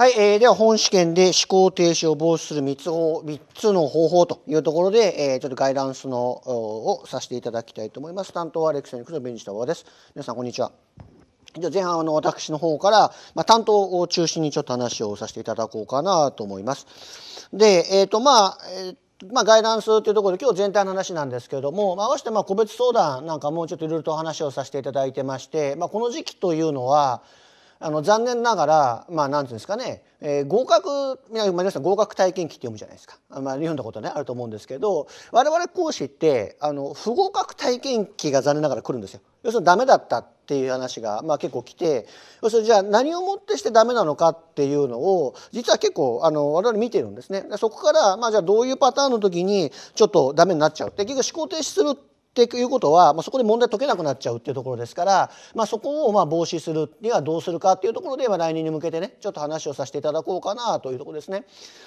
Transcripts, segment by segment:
はい、えー、では本試験で思考停止を防止する3つを3つの方法というところで、えー、ちょっとガイダンスのをさせていただきたいと思います。担当はレクセニクのベンジタワです。皆さんこんにちは。じゃ前半の私の方から、まあ、担当を中心にちょっと話をさせていただこうかなと思います。で、えっ、ー、とまあ、えーまあ、ガイダンスというところで今日全体の話なんですけれども、まあ、合わせてまあ個別相談なんかもうちょっといろいろと話をさせていただいてまして、まあ、この時期というのはあの残念ながらまあなんていうんですかね、えー、合格皆さん合格体験記って読むじゃないですか、まあ、読んだことねあると思うんですけど我々講師ってあの不合格体験記が残念ながら来るんですよ。要するにダメだったっていう話が、まあ、結構来て要するにじゃあ何をもってしてダメなのかっていうのを実は結構あの我々見てるんですね。そこから、まあ、じゃあどういうパターンの時にちょっとダメになっちゃうって結局思考停止するっていうことは、まあ、そこで問題解けなくなっちゃうっていうところですから、まあ、そこをまあ防止するにはどうするかっていうところで、まあ、来年に向けてねちょっと話をさせていただこうかなというところですね。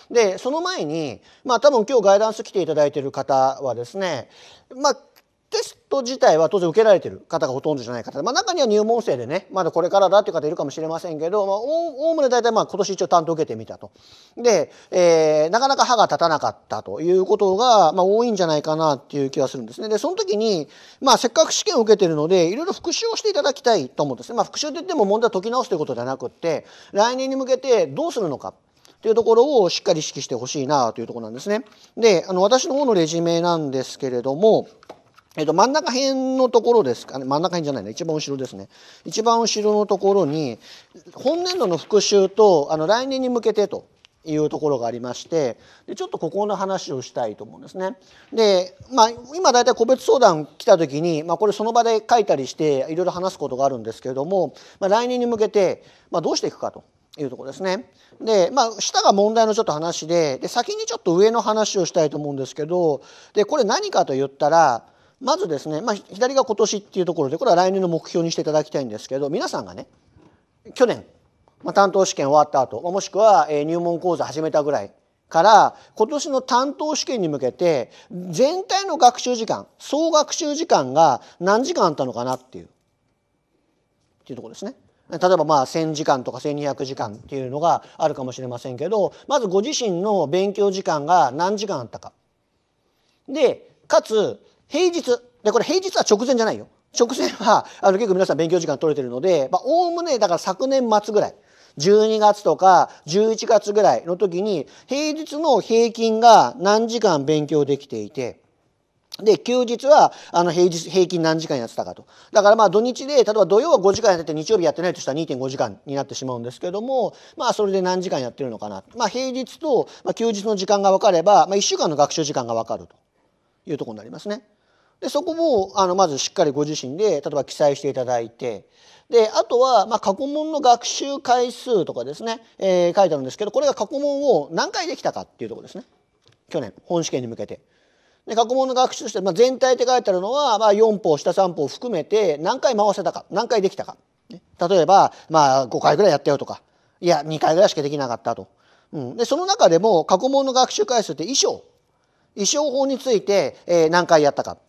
でその前に、まあ、多分今日ガイダンス来ていただいている方はですね、まあテスト自体は当然受けられてる方がほとんどじゃない方、まあ、中には入門生でねまだこれからだという方いるかもしれませんけどおおむね大体まあ今年一応担当受けてみたと。で、えー、なかなか歯が立たなかったということが、まあ、多いんじゃないかなっていう気がするんですね。でその時に、まあ、せっかく試験を受けてるのでいろいろ復習をしていただきたいと思うんですね。まあ、復習ていっても問題を解き直すということではなくって来年に向けてどうするのか。というところをしっかり意識してほしいなというところなんですね。で、あの私の方のレジュメなんですけれども、えっと、真ん中辺のところですかね真ん中辺じゃないね一番後ろですね一番後ろのところに本年度の復習とあの来年に向けてというところがありましてでちょっとここの話をしたいと思うんですね。で、まあ、今大体個別相談来た時に、まあ、これその場で書いたりしていろいろ話すことがあるんですけれども、まあ、来年に向けて、まあ、どうしていくかと。いうとこですね。で、まあ、下が問題のちょっと話で、で、先にちょっと上の話をしたいと思うんですけど、で、これ何かと言ったら、まずですね、まあ、左が今年っていうところでこれは来年の目標にしていただきたいんですけど皆さんがね去年、まあ、担当試験終わった後、もしくは入門講座始めたぐらいから今年の担当試験に向けて全体の学習時間総学習時間が何時間あったのかなっていうっていうところですね。例えばまあ1,000時間とか1,200時間っていうのがあるかもしれませんけどまずご自身の勉強時間が何時間あったか。でかつ平日でこれ平日は直前じゃないよ直前はあの結構皆さん勉強時間取れてるのでおおむねだから昨年末ぐらい12月とか11月ぐらいの時に平日の平均が何時間勉強できていてで休日はあの平日平均何時間やってたかとだからまあ土日で例えば土曜は5時間やってて日曜日やってないとしたら2.5時間になってしまうんですけどもまあそれで何時間やってるのかな、まあ、平日と休日の時間が分かれば、まあ、1週間の学習時間が分かるというところになりますね。でそこもあのまずしっかりご自身で例えば記載していただいてであとは、まあ、過去問の学習回数とかですね、えー、書いてあるんですけどこれが過去問を何回できたかっていうとこですね去年本試験に向けて。で過去問の学習として、まあ、全体って書いてあるのは、まあ、4歩下3歩含めて何回回せたか何回できたか、ね、例えば、まあ、5回ぐらいやったよとかいや2回ぐらいしかできなかったと、うん、でその中でも過去問の学習回数って衣装衣装法について、えー、何回やったか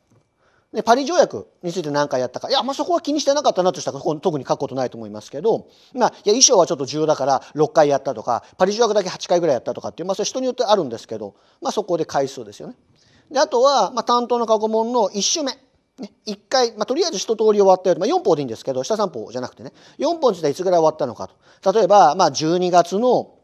でパリ条約について何回やったかいや、まあ、そこは気にしてなかったなとしたら特に書くことないと思いますけど、まあ、いや衣装はちょっと重要だから6回やったとかパリ条約だけ8回ぐらいやったとかっていう、まあ、それ人によってあるんですけど、まあ、そこで回数ですよね。であとは、まあ、担当の過去問の1周目。ね、1回、まあ、とりあえず一通り終わったよと、まあ、4歩でいいんですけど下3歩じゃなくてね4歩についてはいつぐらい終わったのかと例えば、まあ、12月の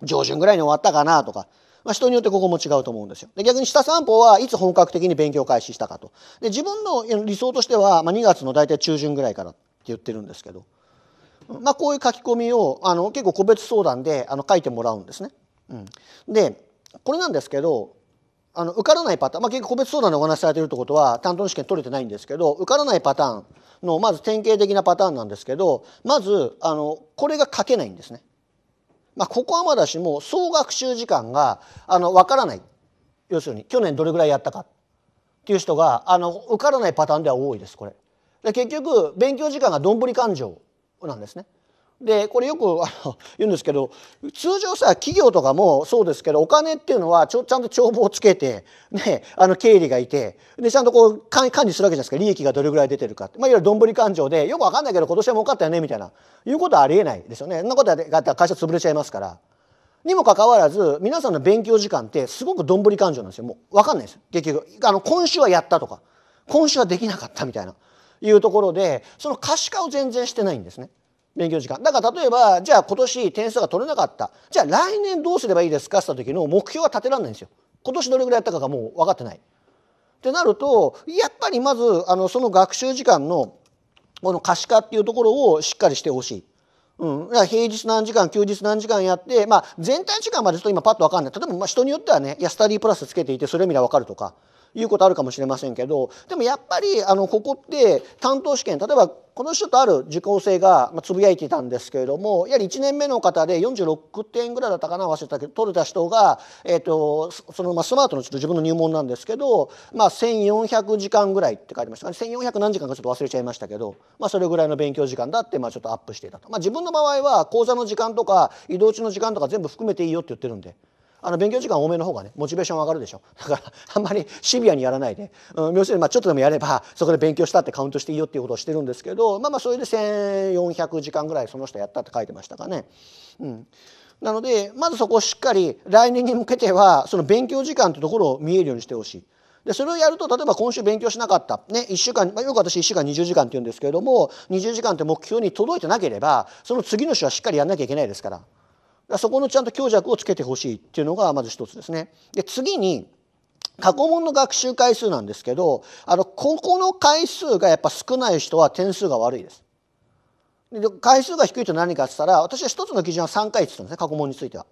上旬ぐらいに終わったかなとかまあ、人によってここも違うと思うんですよ。で逆に下三方はいつ本格的に勉強開始したかと。で自分の理想としては、まあ、2月の大体中旬ぐらいからって言ってるんですけど、まあ、こういう書き込みをあの結構個別相談であの書いてもらうんですね。うん、でこれなんですけどあの受からないパターン、まあ、結構個別相談でお話しされてるってことは担当の試験取れてないんですけど受からないパターンのまず典型的なパターンなんですけどまずあのこれが書けないんですね。まあ、ここはまだしも総学習時間があの分からない要するに去年どれぐらいやったかっていう人があの受からないパターンでは多いですこれ。で結局勉強時間がどんぶり勘定なんですね。でこれよくあの言うんですけど通常さ企業とかもそうですけどお金っていうのはちょちゃんと帳簿をつけて、ね、あの経理がいてでちゃんとこう管理するわけじゃないですか利益がどれぐらい出てるか、まあ、いわゆるどんぶり勘定でよく分かんないけど今年は儲かったよねみたいないうことはありえないですよねそんなことがあったら会社潰れちゃいますから。にもかかわらず皆さんの勉強時間ってすごくどんぶり勘定なんですよもう分かんないです結局あの今週はやったとか今週はできなかったみたいないうところでその可視化を全然してないんですね。勉強時間だから例えばじゃあ今年点数が取れなかったじゃあ来年どうすればいいですかって言った時の目標は立てられないんですよ今年どれぐらいやったかがもう分かってないってなるとやっぱりまずあのその学習時間のこの可視化っていうところをしっかりしてほしいうん、平日何時間休日何時間やって、まあ、全体時間までちょっと今パッと分かんない例えばまあ人によってはねいやスタディープラスつけていてそれ見りゃ分かるとかいうことあるかもしれませんけどでもやっぱりあのここって担当試験例えばこの人とある受講生がつぶやいていたんですけれどもやはり1年目の方で46点ぐらいだったかな忘れたけど取れた人が、えーと、その、まあ、スマートのちょっと自分の入門なんですけど、まあ、1400時間ぐらいって書いてましたかね1400何時間かちょっと忘れちゃいましたけど、まあ、それぐらいの勉強時間だって、まあ、ちょっとアップしていたと、まあ、自分の場合は講座の時間とか移動中の時間とか全部含めていいよって言ってるんで。あの勉強時間多めの方がねモチベーション上がるでしょ だからあんまりシビアにやらないで、うん、要するにまあちょっとでもやればそこで勉強したってカウントしていいよっていうことをしてるんですけどまあまあそれで1,400時間ぐらいその人やったって書いてましたかね。うんなのでまずそこをしっかり来年に向けてはその勉強時間ってところを見えるようにしてほしい。でそれをやると例えば今週勉強しなかった、ね、1週間、まあ、よく私1週間20時間って言うんですけれども20時間って目標に届いてなければその次の週はしっかりやんなきゃいけないですから。そこのちゃんと強弱をつけてほしいっていうのがまず一つですね。で次に過去問の学習回数なんですけどあのここの回数がやっぱ少ない人は点数が悪いです。で回数が低いと何かって言ったら私は一つの基準は3回って言ったんですね過去問については。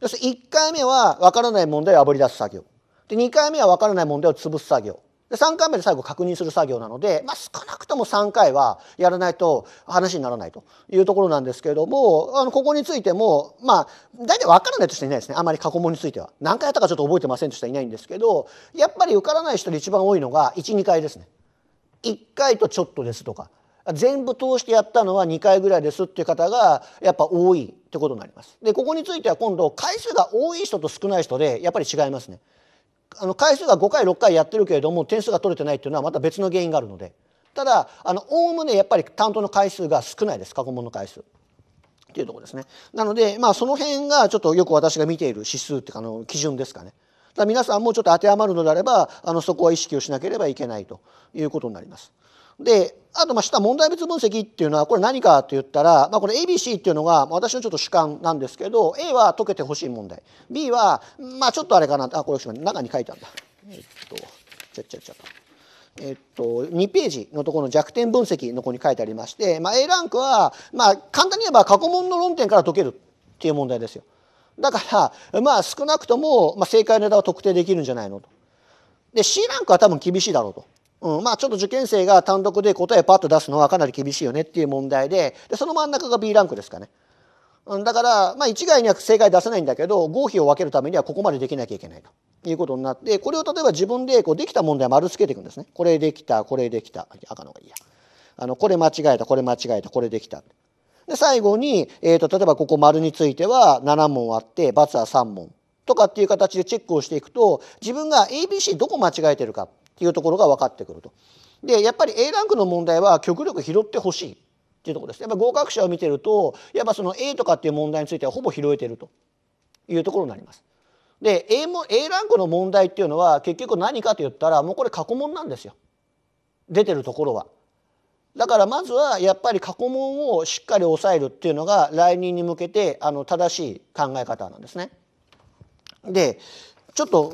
要するに1回目は分からない問題をあぶり出す作業で2回目は分からない問題を潰す作業で3回目で最後確認する作業なので、まあ、少なくとも3回はやらないと話にならないというところなんですけれどもあのここについてもまあ大体分からないとしていないですねあまり過去問については何回やったかちょっと覚えてませんとしてはいないんですけどやっぱり受からない人で一番多いのが12回ですね。1回とちょっとですとか全部通してやったのは2回ぐらいですっていう方がやっぱ多いってことになります。でここについては今度回数が多い人と少ない人でやっぱり違いますね。あの回数が5回6回やってるけれども点数が取れてないっていうのはまた別の原因があるのでただおおむねやっぱり担当の回数が少ないです過去問の回数。っていうとこですね。なので、まあ、その辺がちょっとよく私が見ている指数っていうかあの基準ですかね。だから皆さんもちょっと当てはまるのであればあのそこは意識をしなければいけないということになります。であとまあ下問題別分析っていうのはこれ何かって言ったら、まあ、これ ABC っていうのが私のちょっと主観なんですけど A は解けてほしい問題 B はまあちょっとあれかなあこれ中に書いたんだえっとちゃちゃちゃえっと、2ページのところの弱点分析の子に書いてありまして、まあ、A ランクは、まあ、簡単に言えば過去問の論点から解けるっていう問題ですよ。だから、まあ、少なくとも、まあ、正解の枝は特定できるんじゃないのと。で C ランクは多分厳しいだろうと。うん、まあちょっと受験生が単独で答えパッと出すのはかなり厳しいよねっていう問題ででその真ん中が B ランクですかね。うん、だから、まあ、一概には正解出せないんだけど合否を分けるためにはここまでできなきゃいけないということになってこれを例えば自分でこうできた問題を丸つけていくんですね。これできたこれできた赤のがいいや。あのこれ間違えたこれ間違えたこれできた。で最後に、えーと、例えばここ丸については7問あって×は3問とかっていう形でチェックをしていくと自分が ABC どこ間違えてるかっていうところが分かってくると。でやっぱり A ランクの問題は極力拾ってほしいっていうところです。やっぱ合格者を見てるとやっぱその A とかっていう問題についてはほぼ拾えてるというところになります。で A, も A ランクの問題っていうのは結局何かと言ったらもうこれ過去問なんですよ出てるところは。だからまずはやっぱり過去問をしっかり抑えるっていうのが来年に向けてあの正しい考え方なんですね。でちょっと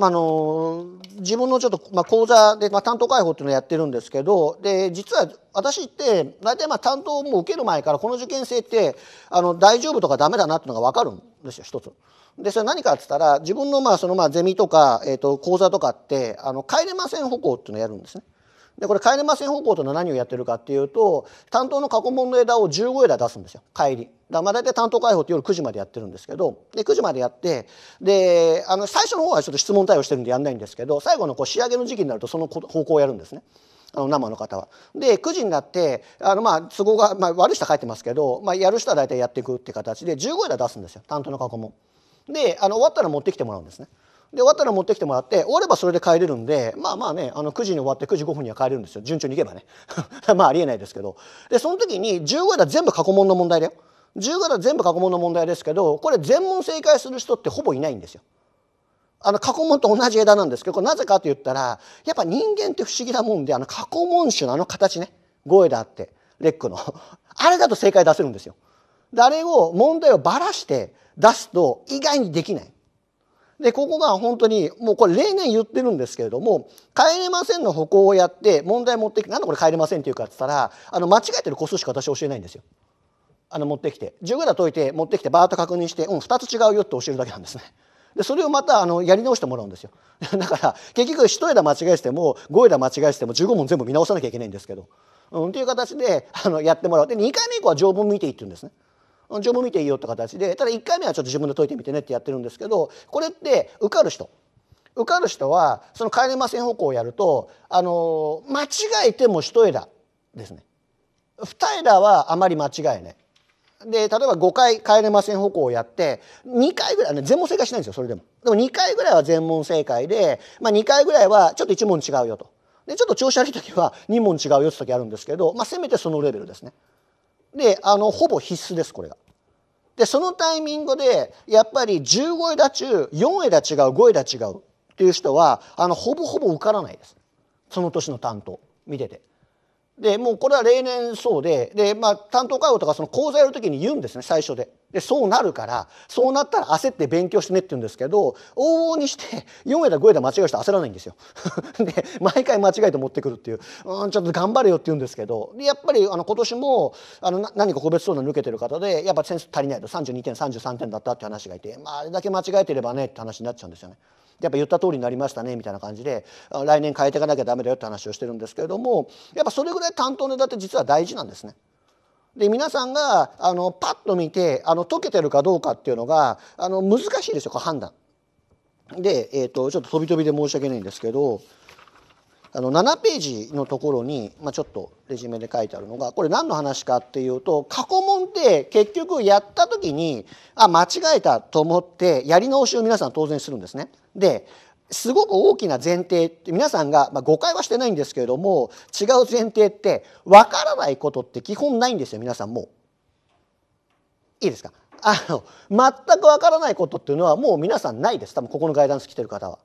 あの自分のちょっと、まあ、講座で、まあ、担当解放っていうのをやってるんですけどで実は私って大体まあ担当も受ける前からこの受験生ってあの大丈夫とかダメだなっていうのが分かるんですよ一つ。でそれ何かっつったら自分のまあそのまあゼミとか、えーと、と講座とかってあの帰れません歩行っていうのをやるんですね。でこれ帰れません方向というのは何をやってるかっていうと担当の過去問の枝を15枝出すんですよ帰り。だまあ大体担当解放って夜9時までやってるんですけどで9時までやってであの最初の方はちょっと質問対応してるんでやんないんですけど最後のこう仕上げの時期になるとその方向をやるんですね。あの生の方は。で9時になってあのまあ都合が、まあ、悪い人は書いてますけど、まあ、やる人は大体やっていくって形で15枝出すんですよ担当の過去問。であの終わったら持ってきてもらうんですね。で終わったら持ってきてもらって終わればそれで帰れるんでまあまあねあの9時に終わって9時5分には帰れるんですよ順調にいけばね まあありえないですけどでその時に15枝全部過去問の問題だよ15型全部過去問の問題ですけどこれ全問正解する人ってほぼいないんですよあの過去問と同じ枝なんですけどこれなぜかと言ったらやっぱ人間って不思議なもんであの過去問種のあの形ね5枝あってレックのあれだと正解出せるんですよであれを問題をばらして出すと意外にできないで、ここが本当に、もうこれ例年言ってるんですけれども、帰れませんの歩行をやって、問題持ってきて、なんでこれ帰れませんっていうかって言ったら、あの、間違えてる個数しか私教えないんですよ。あの、持ってきて。10ぐらい解いて、持ってきて、バーッと確認して、うん、2つ違うよって教えるだけなんですね。で、それをまた、あの、やり直してもらうんですよ。だから、結局、1枝間違えても、5枝間違えても、15問全部見直さなきゃいけないんですけど。うん、っていう形で、あの、やってもらう。で、2回目以降は条文見ていってるんですね。自文見ていいよって形でただ1回目はちょっと自分で解いてみてねってやってるんですけどこれって受かる人受かる人はその帰れません方向をやるとあの間違えても一枝ですね二枝はあまり間違えな、いで例えば5回帰れません方向をやって2回ぐらい、ね、全問正解しないんですよそれでもでも2回ぐらいは全問正解で、まあ、2回ぐらいはちょっと1問違うよとでちょっと調子悪い時は2問違うよって時あるんですけど、まあ、せめてそのレベルですね。であのほぼ必須ですこれが。でそのタイミングでやっぱり15枝中4枝違う5枝違うっていう人はあのほぼほぼ受からないですその年の担当見てて。でもうこれは例年そうでで、まあ、担当会合とかその講座やる時に言うんですね最初で。でそうなるからそうなったら焦って勉強してねって言うんですけど往々にして4枝5枝間違える人焦らないんですよ。で毎回間違えて持ってくるっていううんちょっと頑張れよって言うんですけどでやっぱりあの今年もあの何か個別相談抜けてる方でやっぱ点数足りないと32点33点だったって話がいて、まあ、あれだけ間違えてればねって話になっちゃうんですよね。やっぱ言った通りになりましたねみたいな感じで来年変えていかなきゃダメだよって話をしてるんですけれどもやっぱそれぐらい担当の枝って実は大事なんですね。で皆さんがあのパッと見てあの溶けてるかどうかっていうのがあの難しいですよ判断。で、えーと、とちょっと飛び飛びで申し訳ないんですけどあの7ページのところに、まあ、ちょっとレジュメで書いてあるのがこれ何の話かっていうと過去問って結局やった時にあ間違えたと思ってやり直しを皆さん当然するんですね。ですごく大きな前提皆さんが、まあ、誤解はしてないんですけれども違う前提って分からないことって基本ないんですよ皆さんもう。いいですかあの全く分からないことっていうのはもう皆さんないです多分ここのガイダンス来てる方は。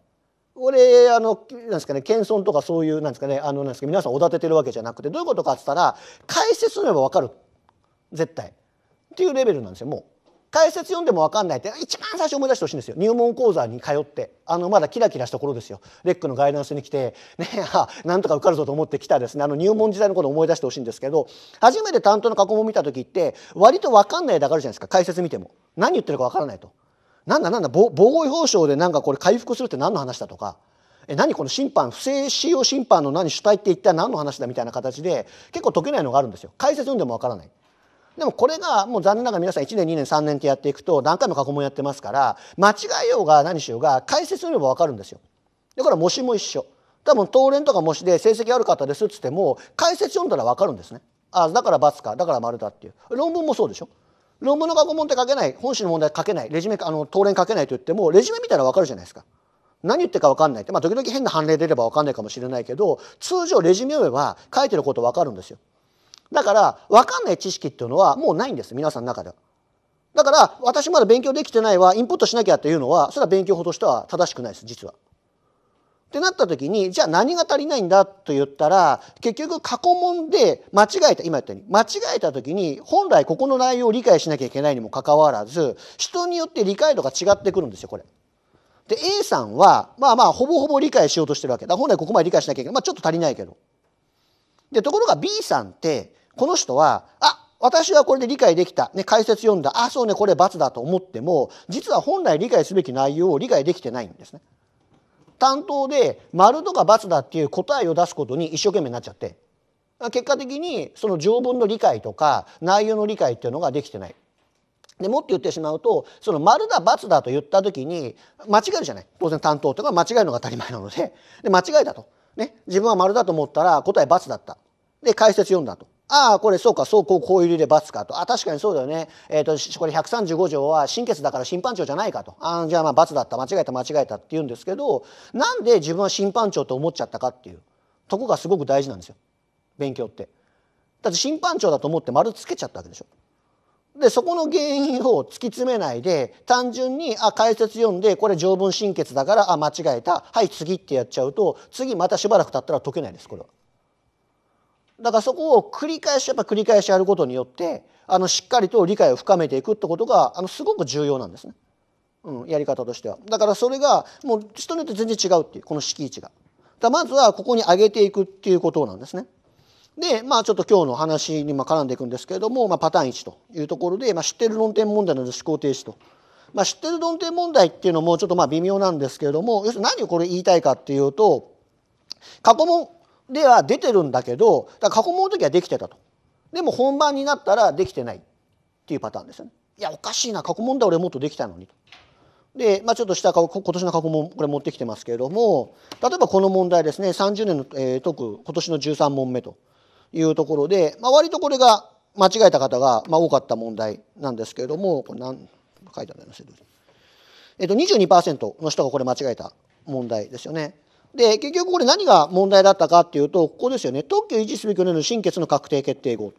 これあのなんですかね謙遜とかそういうなんですかねあのなんですか皆さんおだててるわけじゃなくてどういうことかっつったら解説すれば分かる絶対っていうレベルなんですよもう。解説読んでも分かんないって一番最初思い出してほしいんですよ入門講座に通ってあのまだキラキラした頃ですよレックのガイダンスに来てねあなんとか受かるぞと思って来たですねあの入門時代のことを思い出してほしいんですけど初めて担当の過去問見た時って割と分かんないだかがるじゃないですか解説見ても何言ってるか分からないとなんだなんだ防衛法省でなんかこれ回復するって何の話だとかえ何この審判不正使用審判の何主体って一体何の話だみたいな形で結構解けないのがあるんですよ解説読んでも分からないでもこれがもう残念ながら皆さん1年2年3年ってやっていくと何回も過去問やってますから間違えようが何しようが解説すれば分かるんですよ。だから模試も一緒。多分当連とか模試で成績悪かったですっつっても解説読んだら分かるんですね。あだから×かだから丸だっていう論文もそうでしょ。論文の過去問って書けない本紙の問題書けないレジュメあの東連書けないと言ってもレジュメ見たら分かるじゃないですか。何言ってるか分かんないって、まあ、時々変な判例出れば分かんないかもしれないけど通常レジュメ読めば書いてること分かるんですよ。だから分かんない知識っていうのはもうないんです皆さんの中では。だから私まだ勉強できてないわインプットしなきゃっていうのはそれは勉強法としては正しくないです実は。ってなった時にじゃあ何が足りないんだと言ったら結局過去問で間違えた今言ったように間違えた時に本来ここの内容を理解しなきゃいけないにもかかわらず人によって理解度が違ってくるんですよこれ。で A さんはまあまあほぼほぼ理解しようとしてるわけだ本来ここまで理解しなきゃいけないまあちょっと足りないけど。でところが B さんってこの人は、あ私はこれで理解できた。ね、解説読んだ。あ、そうね、これ罰だと思っても、実は本来理解すべき内容を理解できてないんですね。担当で丸とか×だっていう答えを出すことに一生懸命になっちゃって結果的にその条文の理解とか内容の理解っていうのができてない。でもっと言ってしまうとその丸だ×だと言った時に間違えるじゃない当然担当ってのは間違えるのが当たり前なのでで間違えたと、ね、自分は丸だと思ったら答え×だったで解説読んだとああ、これそうか、そうこう、こういう理由で罰かと。あ確かにそうだよね。えっ、ー、と、これ135条は心血だから審判長じゃないかと。ああ、じゃあまあ罰だった、間違えた、間違えたって言うんですけど、なんで自分は審判長と思っちゃったかっていうとこがすごく大事なんですよ。勉強って。だって審判長だと思って丸つけちゃったわけでしょ。でそこの原因を突き詰めないで単純にあ解説読んでこれ条文心血だからあ間違えたはい次ってやっちゃうと次またしばらく経ったら解けないですこれは。だからそこを繰り返しやっぱ繰り返しやることによってあのしっかりと理解を深めていくってことがあのすごく重要なんですね、うん、やり方としてはだからそれがもう人によって全然違うっていうこの敷地がだまずはここに上げていくっていうことなんですねでまあちょっと今日の話に絡んでいくんですけれども、まあ、パターン1というところで、まあ、知ってる論点問題の思考停止と。まあ、知ってる論点問題っていうのもちょっとまあ微妙なんですけれども要するに何をこれ言いたいかっていうと過去問では出てるんだけどだから過去問時はできてたとでも本番になったらできてないっていうパターンですよねいやおかしいな過去問題俺もっとできたのにとで、まあ、ちょっと下今年の過去問これ持ってきてますけれども例えばこの問題ですね30年の、えー、解く今年の13問目というところで、まあ、割とこれが間違えた方が、まあ、多かった問題なんですけれどもこれ何書いてあるんですけど、えー、と22%の人がこれ間違えた問題ですよね。で結局これ何が問題だったかっていうとここですよね特許維持すべき年の新決の確定決定後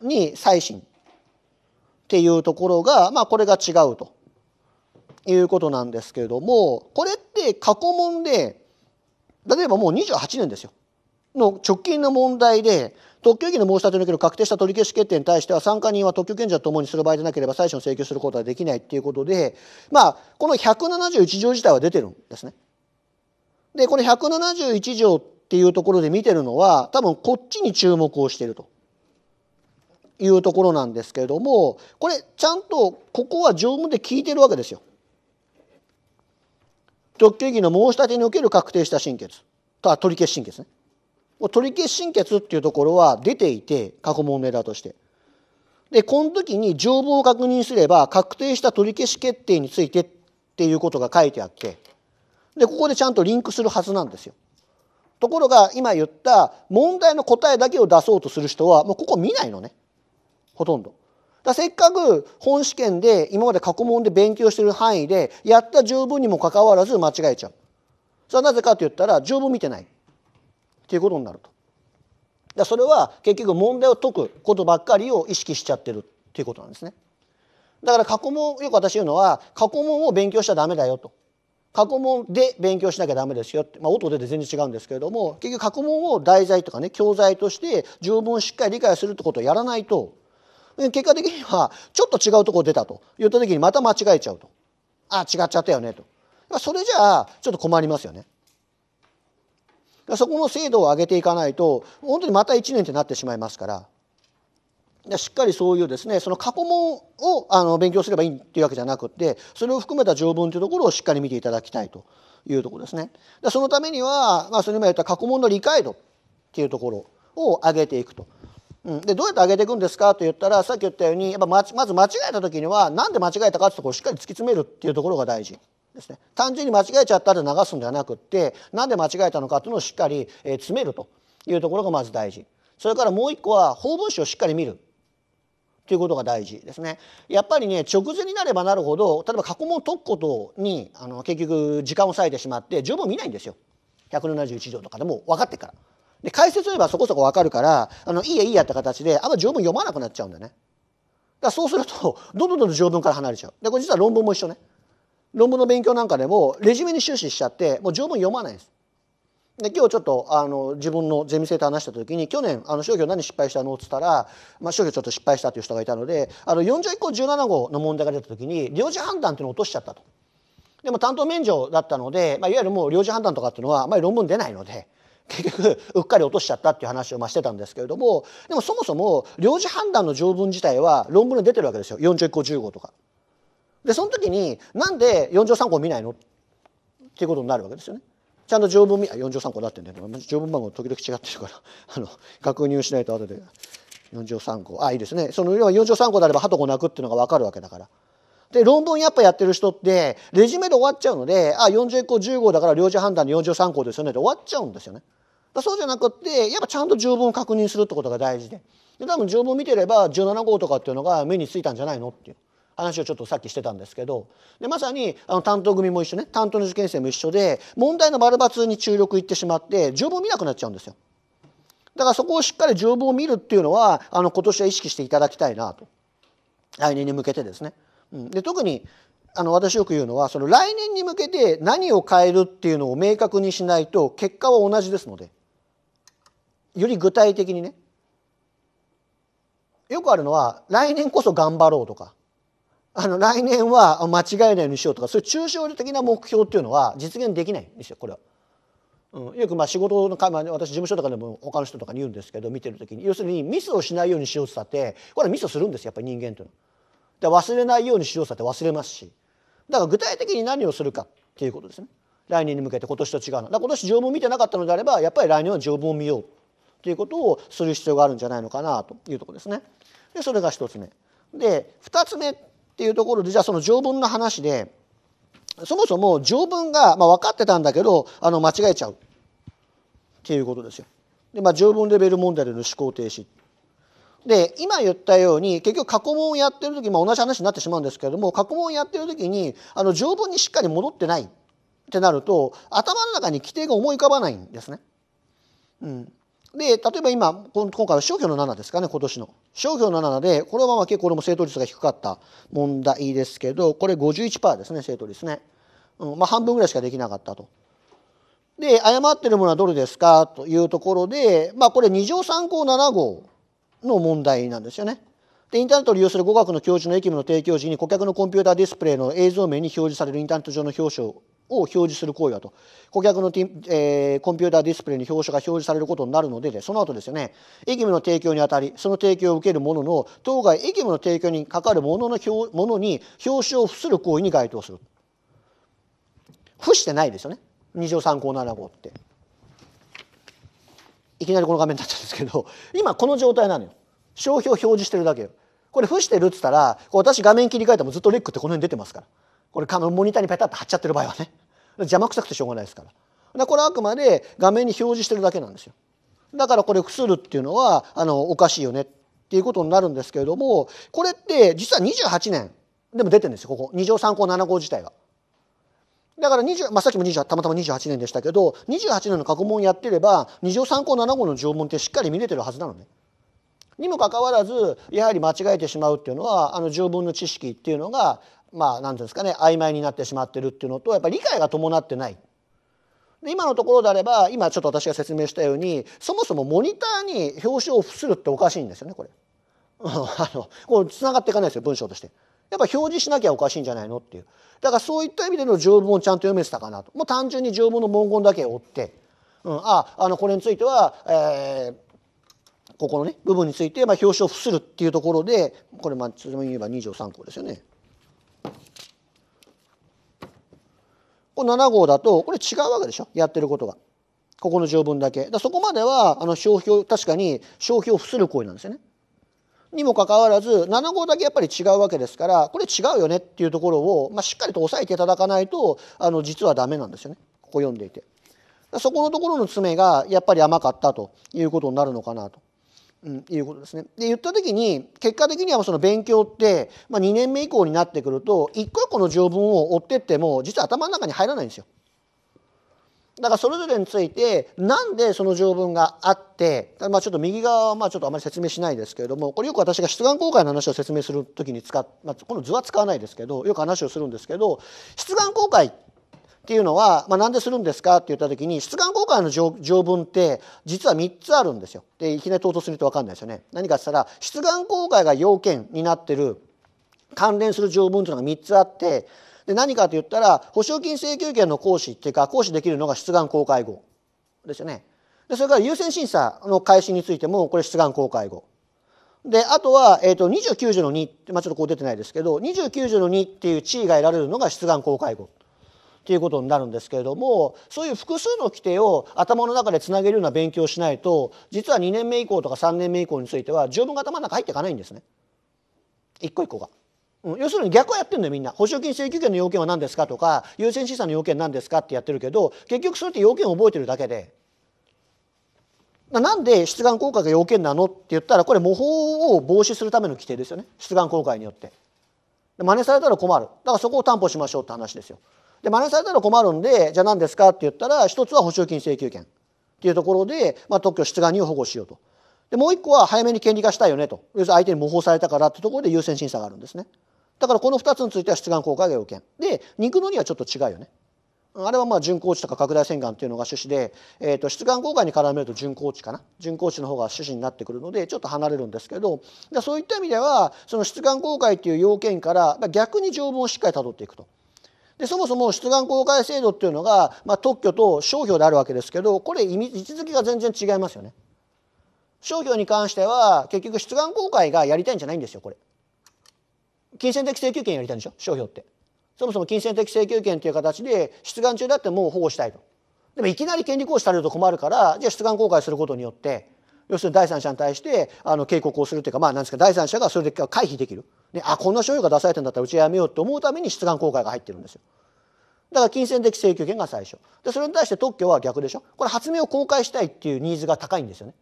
に再審っていうところが、まあ、これが違うということなんですけれどもこれって過去問で例えばもう28年ですよの直近の問題で特許権の申し立てのける確定した取り消し決定に対しては参加人は特許権者ともにする場合でなければ最初の請求することはできないっていうことでまあこの171条自体は出てるんですね。でこれ171条っていうところで見てるのは多分こっちに注目をしてるというところなんですけれどもこれちゃんとここは条文で聞いてるわけですよ。特許義の申し立てにおける確定した審決は取り消し審決ね。取り消し審決っていうところは出ていて過去問題だとして。でこの時に条文を確認すれば確定した取り消し決定についてっていうことが書いてあって。でここでちゃんとリンクするはずなんですよ。ところが今言った問題の答えだけを出そうとする人はもうここ見ないのねほとんど。だせっかく本試験で今まで過去問で勉強してる範囲でやった十分にもかかわらず間違えちゃう。それはなぜかと言ったら十分見てないっていうことになると。だそれは結局問題を解くことばっかりを意識しちゃってるっていうことなんですね。だから過去問よく私言うのは過去問を勉強しちゃダメだよと。過去問で勉強しなきゃダメですよって、まあ、音出て全然違うんですけれども結局過去問を題材とかね教材として条文をしっかり理解するってことをやらないと結果的にはちょっと違うとこ出たと言った時にまた間違えちゃうとああ違っちゃったよねとそれじゃあちょっと困りますよね。そこの精度を上げていかないと本当にまた1年ってなってしまいますからしっかりそういうですねその過去問をあの勉強すればいいっていうわけじゃなくてそれを含めた条文というところをしっかり見ていただきたいというところですね。でそのためには、まあ、それも言った過去問の理解度っていうところを上げていくと。うん、でどうやって上げていくんですかと言ったらさっき言ったようにやっぱまず間違えた時には何で間違えたかってところをしっかり突き詰めるっていうところが大事ですね。単純に間違えちゃったら流すんではなくって何で間違えたのかっていうのをしっかり、え詰めるというところがまず大事。それからもう一個は法文書をしっかり見るということが大事ですね。やっぱりね直前になればなるほど例えば過去問を解くことにあの結局時間を割いてしまって十分見ないんですよ171条とかでも分かってから。で解説すればそこそこ分かるからあのいいやいいやって形であんま条文読まなくなっちゃうんだよね。だそうするとどんどんどんどん条文から離れちゃう。でこれ実は論文も一緒ね。論文の勉強なんかでもレジュメに終始しちゃってもう条文読まないです。で今日ちょっとあの自分のゼミ生と話した時に去年あの商業何失敗したのっつったら、まあ、商業ちょっと失敗したという人がいたのであの41項17号の問題が出た時に領事判断っていうのを落としちゃったと。でも担当免除だったので、まあ、いわゆるもう領事判断とかっていうのはあまり論文出ないので。結局うっかり落としちゃったっていう話をまあしてたんですけれどもでもそもそも領事判断の条文自体は論文で出てるわけですよ41項10号とか。でその時になんで4条3項見ないのっていうことになるわけですよね。ちゃんと条文み、あ、4条3項だってね、条文番号時々違ってるから、あの、確認しないと後で、4条3項、あ、いいですね。その、要は4条3項であれば、はとこなくっていうのがわかるわけだから。で、論文やっぱやってる人って、レジュメで終わっちゃうので、あ、4条1項10号だから、領事判断で4条3項ですよねって終わっちゃうんですよね。だそうじゃなくって、やっぱちゃんと条文を確認するってことが大事で。で、多分条文見てれば、17号とかっていうのが目についたんじゃないのっていう。話をちょっとさっきしてたんですけどでまさにあの担当組も一緒ね担当の受験生も一緒で問題の丸抜に注力いってしまって条文見なくなっちゃうんですよ。だからそこをしっかり条文を見るっていうのはあの今年は意識していただきたいなと来年に向けてですね。うん、で特にあの私よく言うのはその来年に向けて何を変えるっていうのを明確にしないと結果は同じですのでより具体的にねよくあるのは来年こそ頑張ろうとかあの来年は間違えないようにしようとかそういう抽象的な目標っていうのは実現できないんですよこれは。うん、よくまあ仕事の会、まあ、私事務所とかでも他の人とかに言うんですけど見てる時に要するにミスをしないようにしようってってこれはミスするんですやっぱり人間っていうのは。で忘れないようにしようってって忘れますしだから具体的に何をするかっていうことですね来年に向けて今年と違うの。だから今年条文見てなかったのであればやっぱり来年は条文を見ようっていうことをする必要があるんじゃないのかなというとこですね。でそれが一つ目。で二つ目っていうところでじゃあその条文の話でそもそも条文が、まあ、分かってたんだけどあの間違えちゃうっていうことですよ。でまあ、条文レベル問題での思考停止。で今言ったように結局過去問をやってる時、まあ、同じ話になってしまうんですけれども過去問をやってる時にあの条文にしっかり戻ってないってなると頭の中に規定が思い浮かばないんですね。うん、で、例えば今、今回は商標の7ですかね、今年の。商標の7で、このまま結構これも正答率が低かった問題ですけど、これ51%ですね、正答率ね。うん、まあ半分ぐらいしかできなかったと。で、誤ってるものはどれですかというところで、まあこれ2乗3項7号の問題なんですよね。で、インターネットを利用する語学の教授の駅務の提供時に顧客のコンピューターディスプレイの映像面に表示されるインターネット上の表彰を表示する行為だと顧客のティ、えー、コンピューターディスプレイに表書が表示されることになるのででその後ですよね役務の提供にあたりその提供を受けるものの当該役務の提供にかかるものの表ものに表紙を付する行為に該当する付してないですよね二条三項七号っていきなりこの画面だったんですけど今この状態なのよ商標表示してるだけよこれ付してるっつったら私画面切り替えてもずっとレックってこの辺出てますからこれモニターにペタッと貼っちゃってる場合はね邪魔くさくてしょうがないですからだこれあくまで画面に表示してるだけなんですよだからこれ伏するっていうのはあのおかしいよねっていうことになるんですけれどもこれって実は28年でも出てるんですよここ2条3項7号自体が。だから20、まあ、さっきも20たまたま28年でしたけど28年の過去問やってれば2条3項7号の条文ってしっかり見れてるはずなのね。にもかかわらずやはり間違えてしまうっていうのはあの条文の知識っていうのがまあなんですかね曖昧になってしまってるっていうのとやっぱり理解が伴ってない。で今のところであれば今ちょっと私が説明したようにそもそもモニターに表紙を付するっておかしいんですよねこれ。あのこれつながっていかないですよ文章として。やっぱ表示しなきゃおかしいんじゃないのっていうだからそういった意味での条文をちゃんと読めてたかなともう単純に条文の文言だけ追って、うん、ああのこれについては、えー、ここのね部分について、まあ、表紙を付するっていうところでこれまあそれに言えば23項ですよね。これ7号だと、これ違うわけでしょやってることが。ここの条文だけ。だそこまでは、あの、消費を、確かに消費を付する行為なんですよね。にもかかわらず、7号だけやっぱり違うわけですから、これ違うよねっていうところを、まあ、しっかりと押さえていただかないと、あの、実はダメなんですよね。ここ読んでいて。そこのところの詰めが、やっぱり甘かったということになるのかなと。うん、いうことですね。で言った時に結果的にはその勉強って、まあ、2年目以降になってくると一個一個の条文を追ってっても実は頭の中に入らないんですよ。だからそれぞれについてなんでその条文があってまあちょっと右側はまあちょっとあまり説明しないですけれどもこれよく私が出願公開の話を説明する時に使っ、まあ、この図は使わないですけどよく話をするんですけど出願公開っっていうのは、まあ、なんでするんですかって言った時に出願公開の条条文って実は3つあるんですよ。でいきなり唐突に言うと分かんないですよね。何かって言ったら出願公開が要件になってる関連する条文というのが3つあってで何かって言ったら保証金請求権の行使っていうか行使できるのが出願公開後ですよね。でそれから優先審査の開始についてもこれ出願公開後。であとは、えーと、と29条の2、まあ、ちょっとこう出てないですけど29条の2っていう地位が得られるのが出願公開後。っていうことになるんですけれどもそういう複数の規定を頭の中でつなげるような勉強をしないと実は2年目以降とか3年目以降については十分頭の中入っていかないんですね一個一個が。要するに逆はやってるんだよみんな補償金請求権の要件は何ですかとか優先審査の要件何ですかってやってるけど結局それって要件を覚えてるだけでなんで出願公開が要件なのって言ったらこれ模倣を防止するための規定ですよね出願公開によって真似されたら困るだからそこを担保しましょうって話ですよで真似されたら困るんでじゃあ何ですかって言ったら一つは保証金請求権っていうところで、まあ、特許出願に保護しようと。でもう一個は早めに権利化したいよねと要するに相手に模倣されたからってところで優先審査があるんですねだからこの2つについては出願公開が要件で肉のにはちょっと違うよねあれはまあ準高地とか拡大洗顔っていうのが趣旨で、えー、と出願公開に絡めると準高地かな準高地の方が趣旨になってくるのでちょっと離れるんですけどそういった意味ではその出願公開っていう要件から逆に条文をしっかりたどっていくと。でそもそも出願公開制度っていうのが、まあ、特許と商標であるわけですけどこれ位置づけが全然違いますよね。商標に関しては結局出願公開がやりたいんじゃないんですよこれ。金銭的請求権やりたいんでしょ商標って。そもそも金銭的請求権という形で出願中だってもう保護したいと。でもいきなり権利行使されると困るからじゃあ出願公開することによって要するに第三者に対してあの警告をするというか,、まあ、なんですか第三者がそれで回避できる、ね、あこんな所有が出されたんだったらうちやめようと思うために出願公開が入ってるんですよ。だから金銭的請求権が最初でそれに対して特許は逆でしょこれ発明を公開したいっていうニーズが高いんですよね。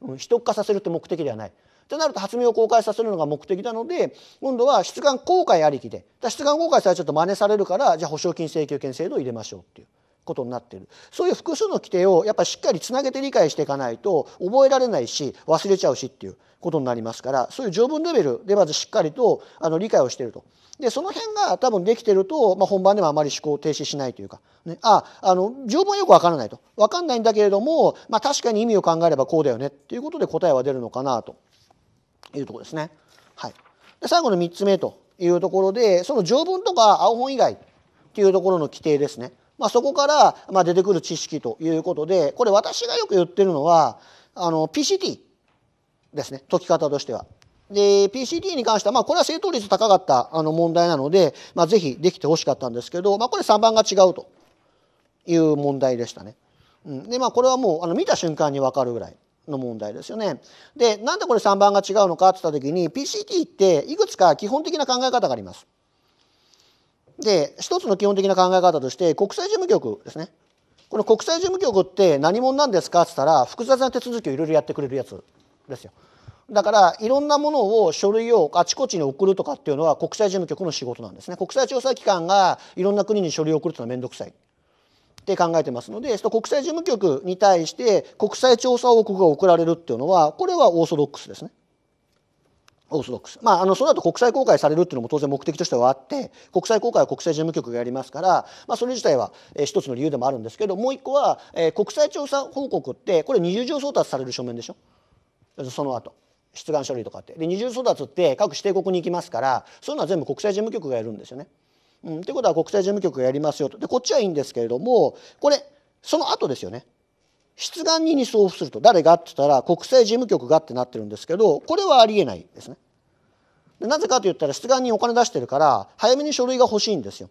うん、秘化させるって目的ではない。となると発明を公開させるのが目的なので今度は出願公開ありきで出願公開されちょっと真似されるからじゃあ保証金請求権制度を入れましょうっていうことになっているそういう複数の規定をやっぱりしっかりつなげて理解していかないと覚えられないし忘れちゃうしっていうことになりますからそういう条文レベルでまずしっかりとあの理解をしていると。でその辺が多分できてると、まあ、本番でもあまり思考停止しないというか、ね、ああの条文よくわからないとわかんないんだけれども、まあ、確かに意味を考えればこうだよねっていうことで答えは出るのかなというところですね。はい、で最後の3つ目というところでその条文とか青本以外っていうところの規定ですね。まあ、そこから、まあ、出てくる知識ということでこれ私がよく言ってるのはあの PCT ですね解き方としては。で PCT に関しては、まあ、これは正答率高かったあの問題なので、まあ、ぜひできてほしかったんですけど、まあ、これ3番が違うという問題でしたね。うん、でまあこれはもうあの見た瞬間に分かるぐらいの問題ですよね。でなんでこれ3番が違うのかって言った時に PCT っていくつか基本的な考え方があります。で一つの基本的な考え方として国際事務局ですねこの国際事務局って何者なんですかっつったら複雑な手続きをいろいろやってくれるやつですよだからいろんなものを書類をあちこちに送るとかっていうのは国際事務局の仕事なんですね国際調査機関がいろんな国に書類を送るていうのは面倒くさいって考えてますので国際事務局に対して国際調査王国が送られるっていうのはこれはオーソドックスですね。オーソドックス、まあ、あのその後国際公開されるっていうのも当然目的としてはあって国際公開は国際事務局がやりますから、まあ、それ自体は、えー、一つの理由でもあるんですけどもう一個は、えー、国際調査報告ってこれ二重上送達される書面でしょその後出願書類とかってで二重送達って各指定国に行きますからそういうのは全部国際事務局がやるんですよね。うん、ということは国際事務局がやりますよとでこっちはいいんですけれどもこれその後ですよね出願にに送付すると誰がって言ったら国政事務局がってなってるんですけどこれはありえないですねでなぜかと言ったら出願にお金出してるから早めに書類が欲しいんですよ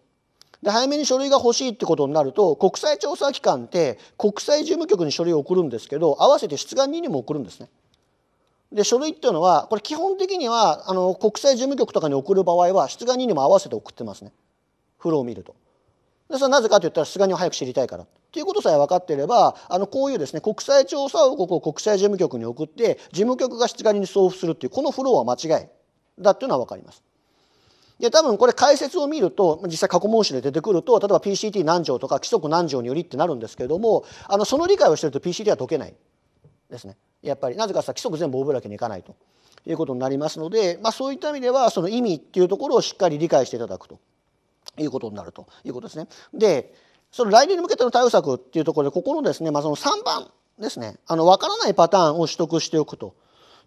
で早めに書類が欲しいってことになると国際調査機関って国際事務局に書類を送るんですけど合わせて出願人にも送るんですねで書類っていうのはこれ基本的にはあの国際事務局とかに送る場合は出願人にも合わせて送ってますね風呂を見ると。それはなぜかと言ったらさすがに早く知りたいからということさえ分かっていればあのこういうですね国際調査報告を国際事務局に送って事務局がしつがりに送付するっていうこのフローは間違いだっていうのは分かります。で多分これ解説を見ると実際過去問集で出てくると例えば PCT 何条とか規則何条によりってなるんですけれどもあのその理解をしてると PCT は解けないですねやっぱりなぜかさ規則全部覚えるわけにいかないということになりますので、まあ、そういった意味ではその意味っていうところをしっかり理解していただくと。いうことになるということですね。でその来年に向けての対応策っていうところでここのですね、まあ、その3番ですねあの分からないパターンを取得しておくと。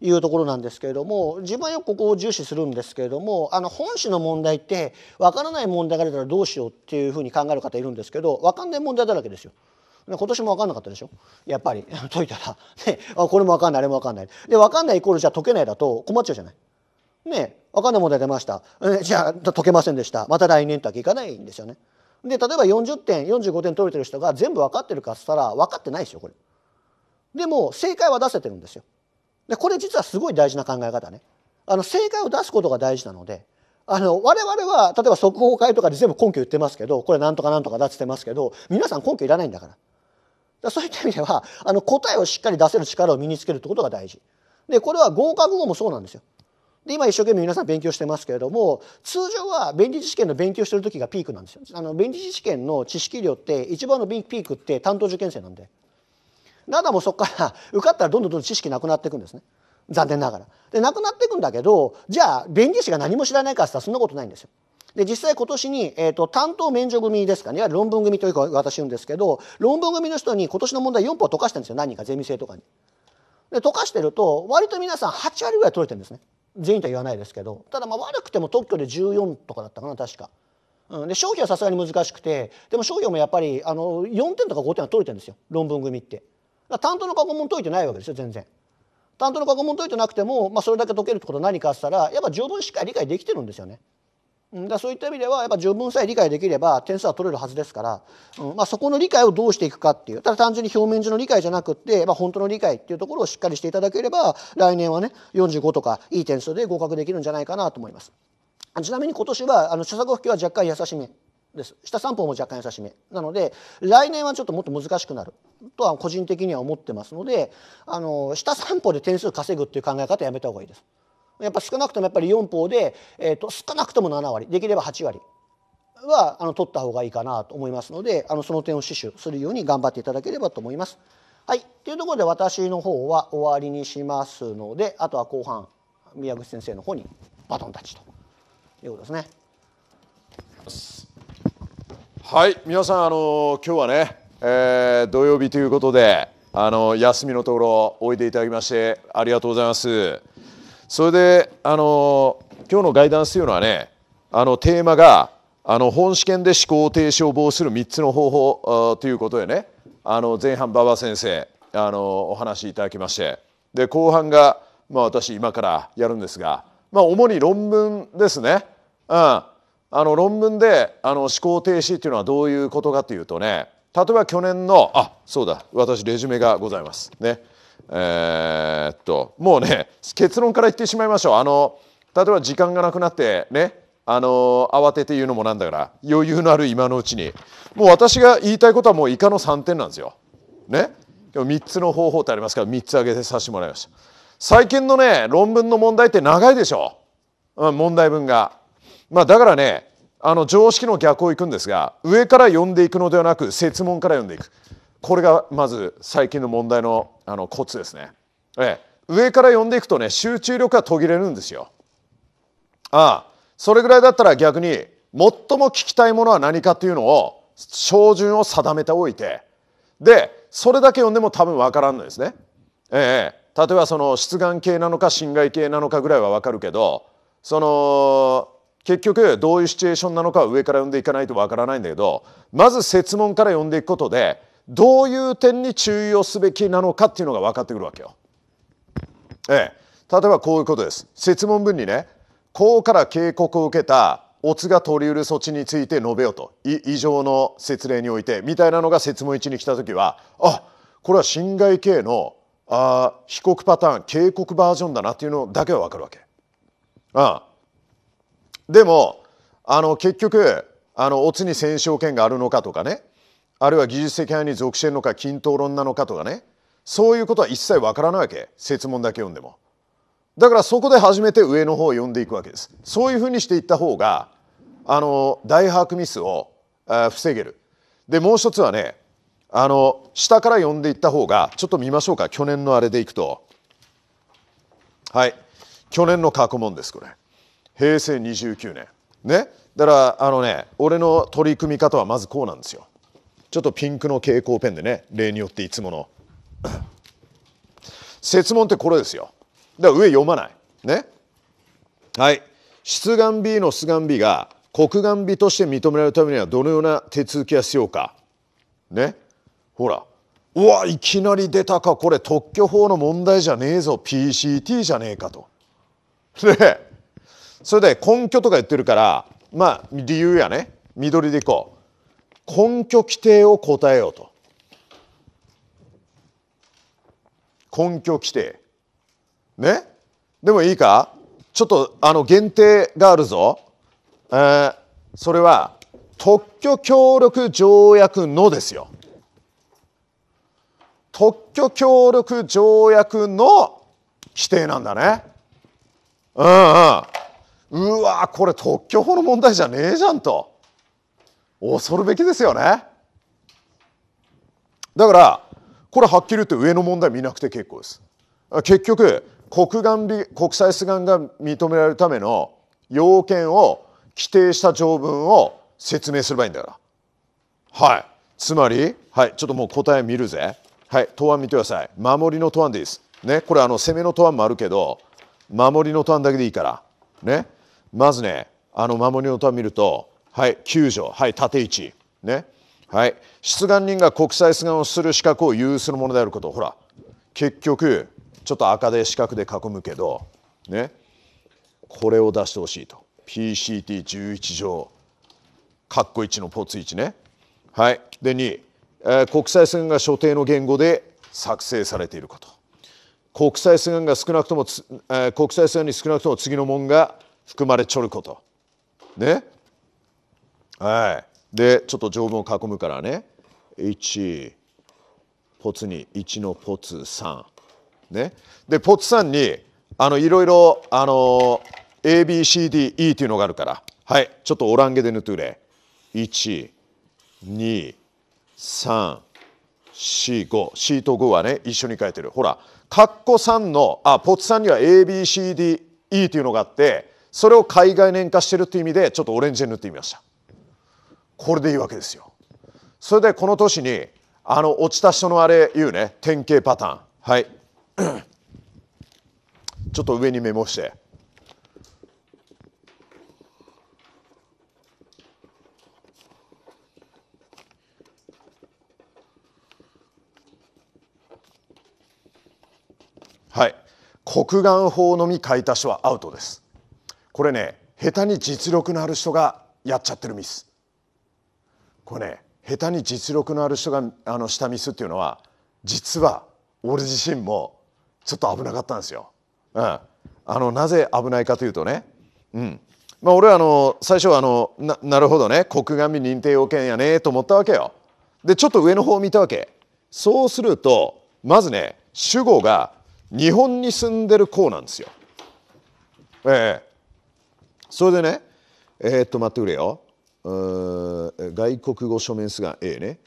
いうところなんですけれども自分はよくここを重視するんですけれどもあの本市の問題って分からない問題が出たらどうしようっていうふうに考える方いるんですけど分かんない問題だらけですよ。今年も分かんなかったでしょやっぱり 解いたら、ね、あこれも分かんないあれも分かんないで分かんないイコールじゃ解けないだと困っちゃうじゃない。ねない問題出ました、えじゃあ解けませんでしたまた来年とていかないんですよね。で例えば40点45点取れてる人が全部分かってるかっつったら分かってないですよこれ。でも正解は出せてるんですよ。でこれ実はすごい大事な考え方ね。あの正解を出すことが大事なのであの我々は例えば速報会とかで全部根拠言ってますけどこれなんとかなんとかだっつってますけど皆さん根拠いらないんだから。だそういった意味ではあの答えをしっかり出せる力を身につけるってことが大事。でこれは合格後もそうなんですよ。で今一生懸命皆さん勉強してますけれども通常は弁理士試験の勉強してる時がピークなんですよ。あの弁理士試験の知識量って一番のピークって担当受験生なんで。ただもそこから受かったらどんどんどんどん知識なくなっていくんですね残念ながら。でなくなっていくんだけどじゃあ弁理士が何も知らないかって言ったらそんなことないんですよ。で実際今年に、えーと、担当免除組ですかねいわゆる論文組というか私言うんですけど論文組の人に今年の問題4歩解かしるんですよ何人かゼミ生とかに。で解かしてると割と皆さん8割ぐらい取れてるんですね。全員とは言わないですけどただまあ悪くても特許で14とかだったかな確か。うん、で消費はさすがに難しくてでも商品もやっぱりあの4点とか5点は取れてるんですよ論文組って。担当の過去問解いてないわけですよ全然。担当の過去問解いてなくても、まあ、それだけ解けるってことは何かっつったらやっぱ十分しっかり理解できてるんですよね。だそういった意味ではやっぱ十分さえ理解できれば点数は取れるはずですから、うんまあ、そこの理解をどうしていくかっていうただ単純に表面上の理解じゃなくって、まあ、本当の理解っていうところをしっかりしていただければ来年はね45とかいい点数で合格できるんじゃないかなと思います。ちなみに今年はあの著作付きは若干優しめです下三本も若干優しめなので来年はちょっともっと難しくなるとは個人的には思ってますのであの下三歩で点数稼ぐっていう考え方やめた方がいいです。やっぱ少なくともやっぱり4法で、えーと、少なくとも7割できれば8割はあの取った方がいいかなと思いますのであのその点を死守するように頑張っていただければと思います。はい、というところで私の方は終わりにしますのであとは後半宮口先生の方にバトンタッチということですね。はい皆さんあの今日はね、えー、土曜日ということであの休みのところおいでいただきましてありがとうございます。それであの今日のガイダンスというのはねあのテーマがあの本試験で思考停止を防止する3つの方法ということでねあの前半馬場先生あのお話しいただきましてで後半が、まあ、私今からやるんですが、まあ、主に論文ですね。うん、あの論文であの思考停止というのはどういうことかというとね例えば去年のあそうだ私レジュメがございますねえー、っともうね結論から言ってしまいましょうあの例えば時間がなくなってねあの慌てて言うのもなんだから余裕のある今のうちにもう私が言いたいことはもう以下の3点なんですよ。ね3つの方法ってありますから3つ挙げてさせてもらいました。最近のね論文の問題って長いでしょ、うん、問題文が。まあ、だからねあの常識の逆をいくんですが上から読んでいくのではなく設問から読んでいくこれがまず最近の問題のあのコツですね、ええ、上から読んでいくとね集中力が途切れるんですよああそれぐらいだったら逆に最も聞きたいものは何かっていうのを照準を定めておいてでそれだけ読んでも多分分からんのですね、ええ、例えばその出願系なのか侵害系なのかぐらいは分かるけどその結局どういうシチュエーションなのかは上から読んでいかないと分からないんだけどまず設問から読んでいくことでどういう点に注意をすべきなのかっていうのが分かってくるわけよ。ええ、例えばこういうことです。説問文にね公から警告を受けたオツが取りうる措置について述べよと異常の説明においてみたいなのが説問1に来た時はあこれは侵害刑のあ被告パターン警告バージョンだなっていうのだけは分かるわけ。うん、でもあの結局あのオツに戦勝権があるのかとかねあるいは技術的範囲に属しているのか均等論なのかとかねそういうことは一切わからないわけ説問だけ読んでもだからそこで初めて上の方を読んでいくわけですそういうふうにしていった方があの大把握ミスを防げるでもう一つはねあの下から読んでいった方がちょっと見ましょうか去年のあれでいくとはい去年の過去問ですこれ平成29年ねだからあのね俺の取り組み方はまずこうなんですよちょっとピンクの蛍光ペンでね例によっていつもの 説問ってこれですよだから上読まないねはい出願 B の出願 B が国願 B として認められるためにはどのような手続きが必要かねほらうわいきなり出たかこれ特許法の問題じゃねえぞ PCT じゃねえかと。ねそれで根拠とか言ってるからまあ理由やね緑でいこう。根拠規定を答えようと根拠規定ねでもいいかちょっとあの限定があるぞ、えー、それは特許協力条約のですよ特許協力条約の規定なんだねうんうんうわこれ特許法の問題じゃねえじゃんと恐るべきですよねだからこれはっきり言って上の問題見なくて結構です結局国国際出願が認められるための要件を規定した条文を説明すればいいんだからはいつまりはいちょっともう答え見るぜはい答案見てください守りの答案でいいですねこれあの攻めの答案もあるけど守りの答案だけでいいからねまずねあの守りの答案見るとはい、9条、はい、縦1、ねはい、出願人が国際出願をする資格を有するものであることほら結局ちょっと赤で四角で囲むけど、ね、これを出してほしいと PCT11 条括弧1のポツ1ね。はい、で2、えー、国際出願が所定の言語で作成されていること国際出願が少なくとも、えー、国際出願に少なくとも次の門が含まれちょることねはい。で、ちょっと条文を囲むからね。1、ポツに、1のポツ3。ね。で、ポツ3に、あの、いろいろ、あの、ABCDE っていうのがあるから。はい。ちょっとオランゲでヌトゥレ。1、2、3、4 5 C と5はね、一緒に書いてる。ほら、カッコ3の、あ、ポツ3には ABCDE っていうのがあって、それを海外年化してるっていう意味で、ちょっとオレンジで塗ってみました。これでいいわけですよそれでこの年にあの落ちた人のあれ言うね典型パターンはい ちょっと上にメモしてはい黒眼法のみ書いた人はアウトですこれね下手に実力のある人がやっちゃってるミスこれね下手に実力のある人があの下ミスっていうのは実は俺自身もちょっと危なかったんですよ。うん、あのなぜ危ないかというとね、うんまあ、俺はあの最初はあのななるほどね国神認定要件やねと思ったわけよ。でちょっと上の方を見たわけ。そうするとまずね主語が日本に住んでる子なんですよ。ええー、それでねえー、っと待ってくれよ。外国語書面出願 A ね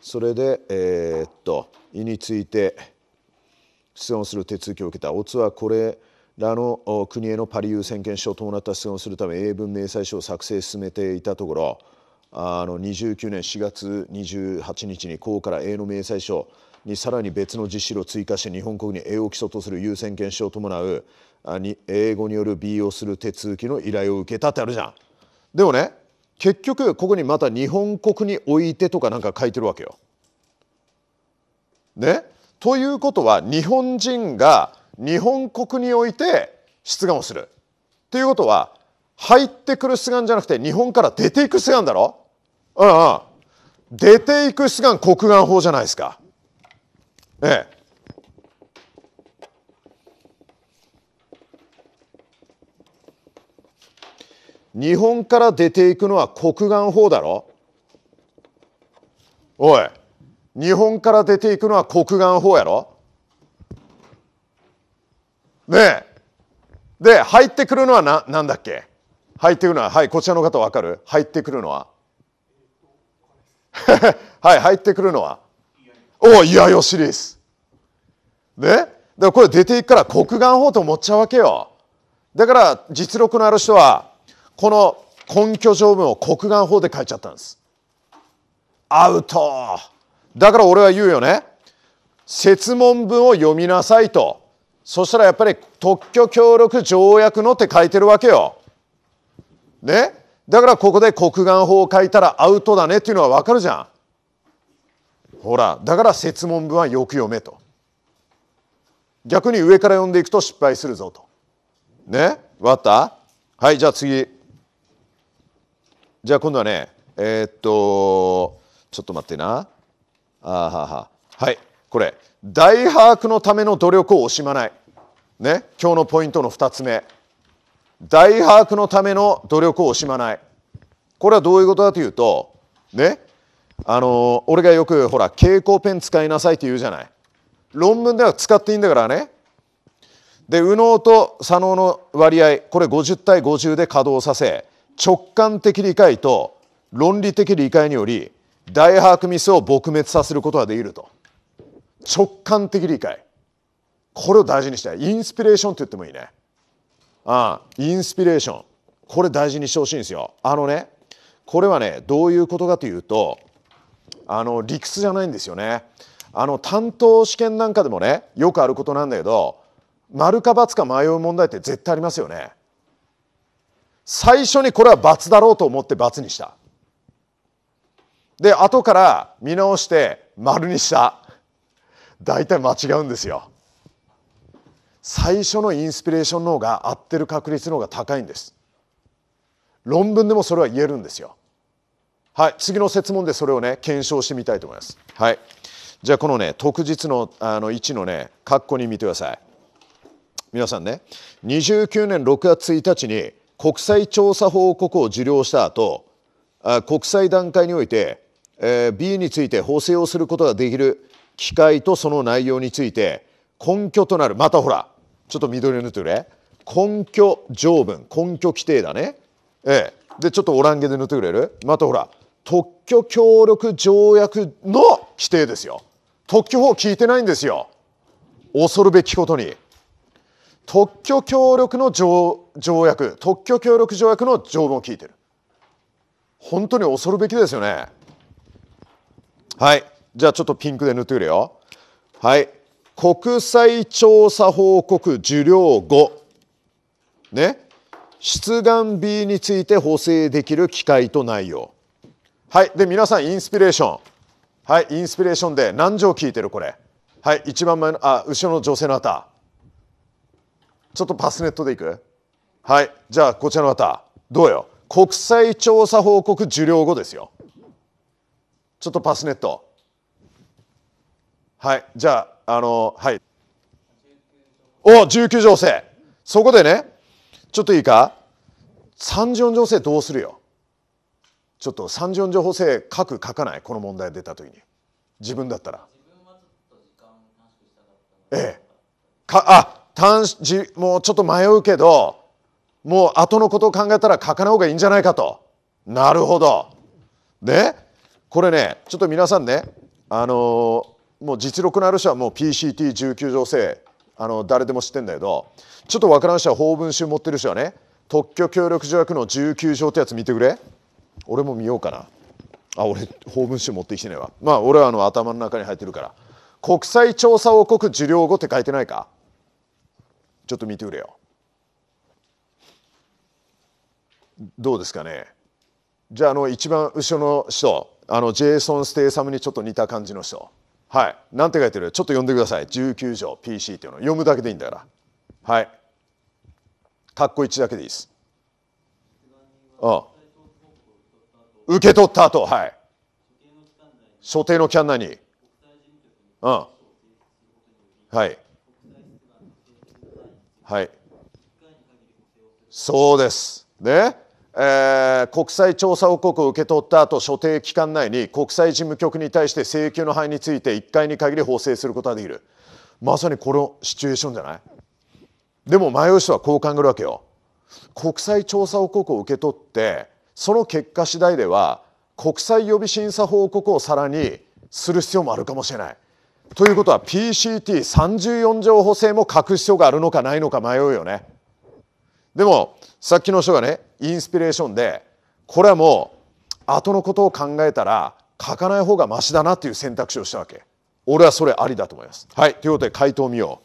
それで、えー、っと胃について質問する手続きを受けたオツはこれらの国へのパリ優先権書を伴った質問をするため英文明細書を作成進めていたところあの29年4月28日に公から英の明細書にさらに別の実施を追加して日本国に英を基礎とする優先権書を伴うあに英語による B をする手続きの依頼を受けたってあるじゃん。でもね結局ここにまた日本国においてとかなんか書いてるわけよ。ねということは日本人が日本国において出願をする。ということは入ってくる出願じゃなくて日本から出ていく出願だろうんうん。出ていく出願国願法じゃないですか。ええ。日本から出ていくのは国岸法だろおい日本から出ていくのは国岸法やろねえで入ってくるのはな何だっけ入ってくるのははいこちらの方分かる入ってくるのは はい入ってくるのはおおいやよシリーズねだからこれ出ていくから国岸法と思っちゃうわけよだから実力のある人はこの根拠条文を国眼法で書いちゃったんですアウトだから俺は言うよね説問文を読みなさいとそしたらやっぱり特許協力条約のって書いてるわけよ。ねだからここで国眼法を書いたらアウトだねっていうのはわかるじゃん。ほらだから説問文はよく読めと。逆に上から読んでいくと失敗するぞと。ねわかったはいじゃあ次。じゃあ今度はね、えー、っと、ちょっと待ってな。あはは。はい、これ。大把握のための努力を惜しまない。ね、今日のポイントの2つ目。大把握のための努力を惜しまない。これはどういうことだというと、ね、あの俺がよくほら蛍光ペン使いなさいって言うじゃない論文では使っていいんだからねで右脳と左脳の割合これ50対50で稼働させ直感的理解と論理的理解により大把握ミスを撲滅させることができると直感的理解これを大事にしたいインスピレーションって言ってもいいねああインスピレーションこれ大事にしてほしいんですよあのねこれはねどういうことかというとあの理屈じゃないんですよねあの担当試験なんかでもねよくあることなんだけど丸か×か迷う問題って絶対ありますよね最初にこれは罰だろうと思って罰にしたで後から見直して丸にした大体間違うんですよ最初のインスピレーションの方が合ってる確率の方が高いんです論文でもそれは言えるんですよはい次の設問でそれをね検証してみたいと思いますはいじゃあこのね特実のあの1のね括弧に見てください皆さんね29年6月1日に国際調査報告を受領した後国際段階において、えー、B について補正をすることができる機会とその内容について根拠となるまたほらちょっと緑を塗ってくれ根拠条文根拠規定だねええでちょっとオランゲで塗ってくれるまたほら特許協力条約の規定ですよ特許法聞いてないんですよ恐るべきことに。特許協力の条約特許協力条約の条文を聞いてる本当に恐るべきですよねはいじゃあちょっとピンクで塗ってくれよはい国際調査報告受領後ね出願 B について補正できる機会と内容はいで皆さんインスピレーションはいインスピレーションで何条聞いてるこれはい一番前のあ後ろの女性の方ちょっとパスネットでいくはいじゃあこちらの方どうよ国際調査報告受領後ですよちょっとパスネットはいじゃああのはいお19条制そこでねちょっといいか34条制どうするよちょっと34条法制書く書かないこの問題出た時に自分だったらええかあ単もうちょっと迷うけどもう後のことを考えたら書かない方がいいんじゃないかとなるほどねこれねちょっと皆さんねあのー、もう実力のある人はもう PCT19 条制あの誰でも知ってんだけどちょっと分からん人は法文集持ってる人はね特許協力条約の19条ってやつ見てくれ俺も見ようかなあ俺法文集持ってきてねいわまあ俺はあの頭の中に入ってるから国際調査王国受領後って書いてないかちょっと見てくれよどうですかねじゃああの一番後ろの人あのジェイソン・ステイサムにちょっと似た感じの人はいなんて書いてるちょっと読んでください19条 PC っていうの読むだけでいいんだからはいかっこ1だけでいいですうん受け取った後はい所定のンナーにうんはいはいそうですねえー、国際調査報告を受け取った後所定期間内に国際事務局に対して請求の範囲について1回に限り法制することができるまさにこのシチュエーションじゃないでも迷う人はこう考えるわけよ国際調査報告を受け取ってその結果次第では国際予備審査報告をさらにする必要もあるかもしれないということは PCT34 条補正も書く必要があるのかないのか迷うよね。でもさっきの人がねインスピレーションでこれはもう後のことを考えたら書かない方がましだなっていう選択肢をしたわけ。俺はそれありだと思います。はい、ということで回答見よ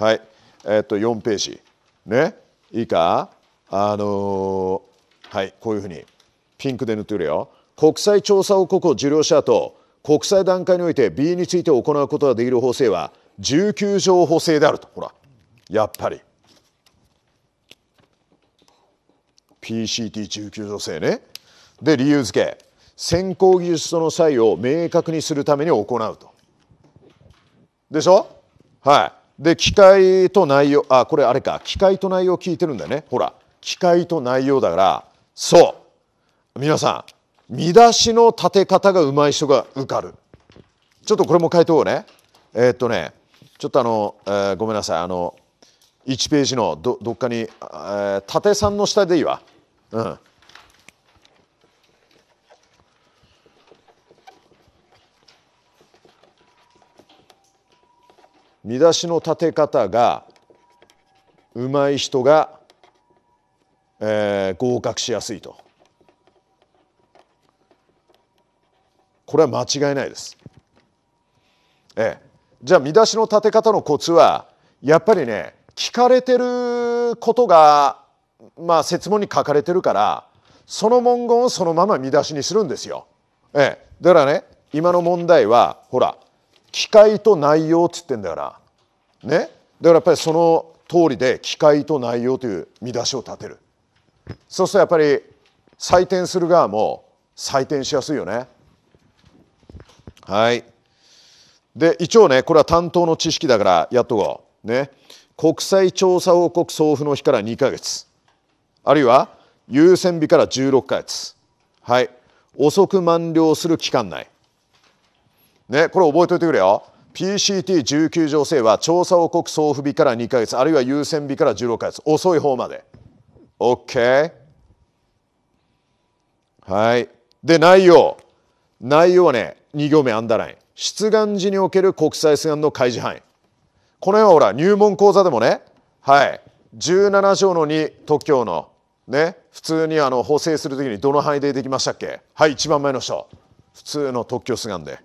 う。はい、えー、っと4ページ。ね、いいかあのー、はい、こういうふうにピンクで塗ってくれよ。国際調査報告を受領した後国際段階において B について行うことができる法制は19条法制であるとほらやっぱり PCT19 条制ねで理由付け先行技術との差異を明確にするために行うとでしょはいで機械と内容あこれあれか機械と内容聞いてるんだよねほら機械と内容だからそう皆さん見出しの立て方がうまい人が受かるちょっとこれも回答をねえー、っとねちょっとあの、えー、ごめんなさいあの1ページのどどっかに、えー、縦3の下でいいわうん見出しの立て方がうまい人が、えー、合格しやすいとこれは間違いないです。ええ、じゃあ見出しの立て方のコツはやっぱりね聞かれてることがまあ説問に書かれてるからその文言をそのまま見出しにするんですよ。ええ、だからね今の問題はほら機械と内容っつってんだからねだからやっぱりその通りで機械と内容という見出しを立てるそうするとやっぱり採点する側も採点しやすいよねはいで一応ねこれは担当の知識だからやっとこうね国際調査報告送付の日から2か月あるいは優先日から16か月はい遅く満了する期間内ねこれ覚えておいてくれよ PCT19 条制は調査報告送付日から2か月あるいは優先日から16か月遅い方まで OK はいで内容内容はね2行目アンダーライン出願時における国際出願の開示範囲この辺はほら入門講座でもねはい17条の2特許のね普通にあの補正するときにどの範囲でできましたっけはい一番前の人普通の特許出願で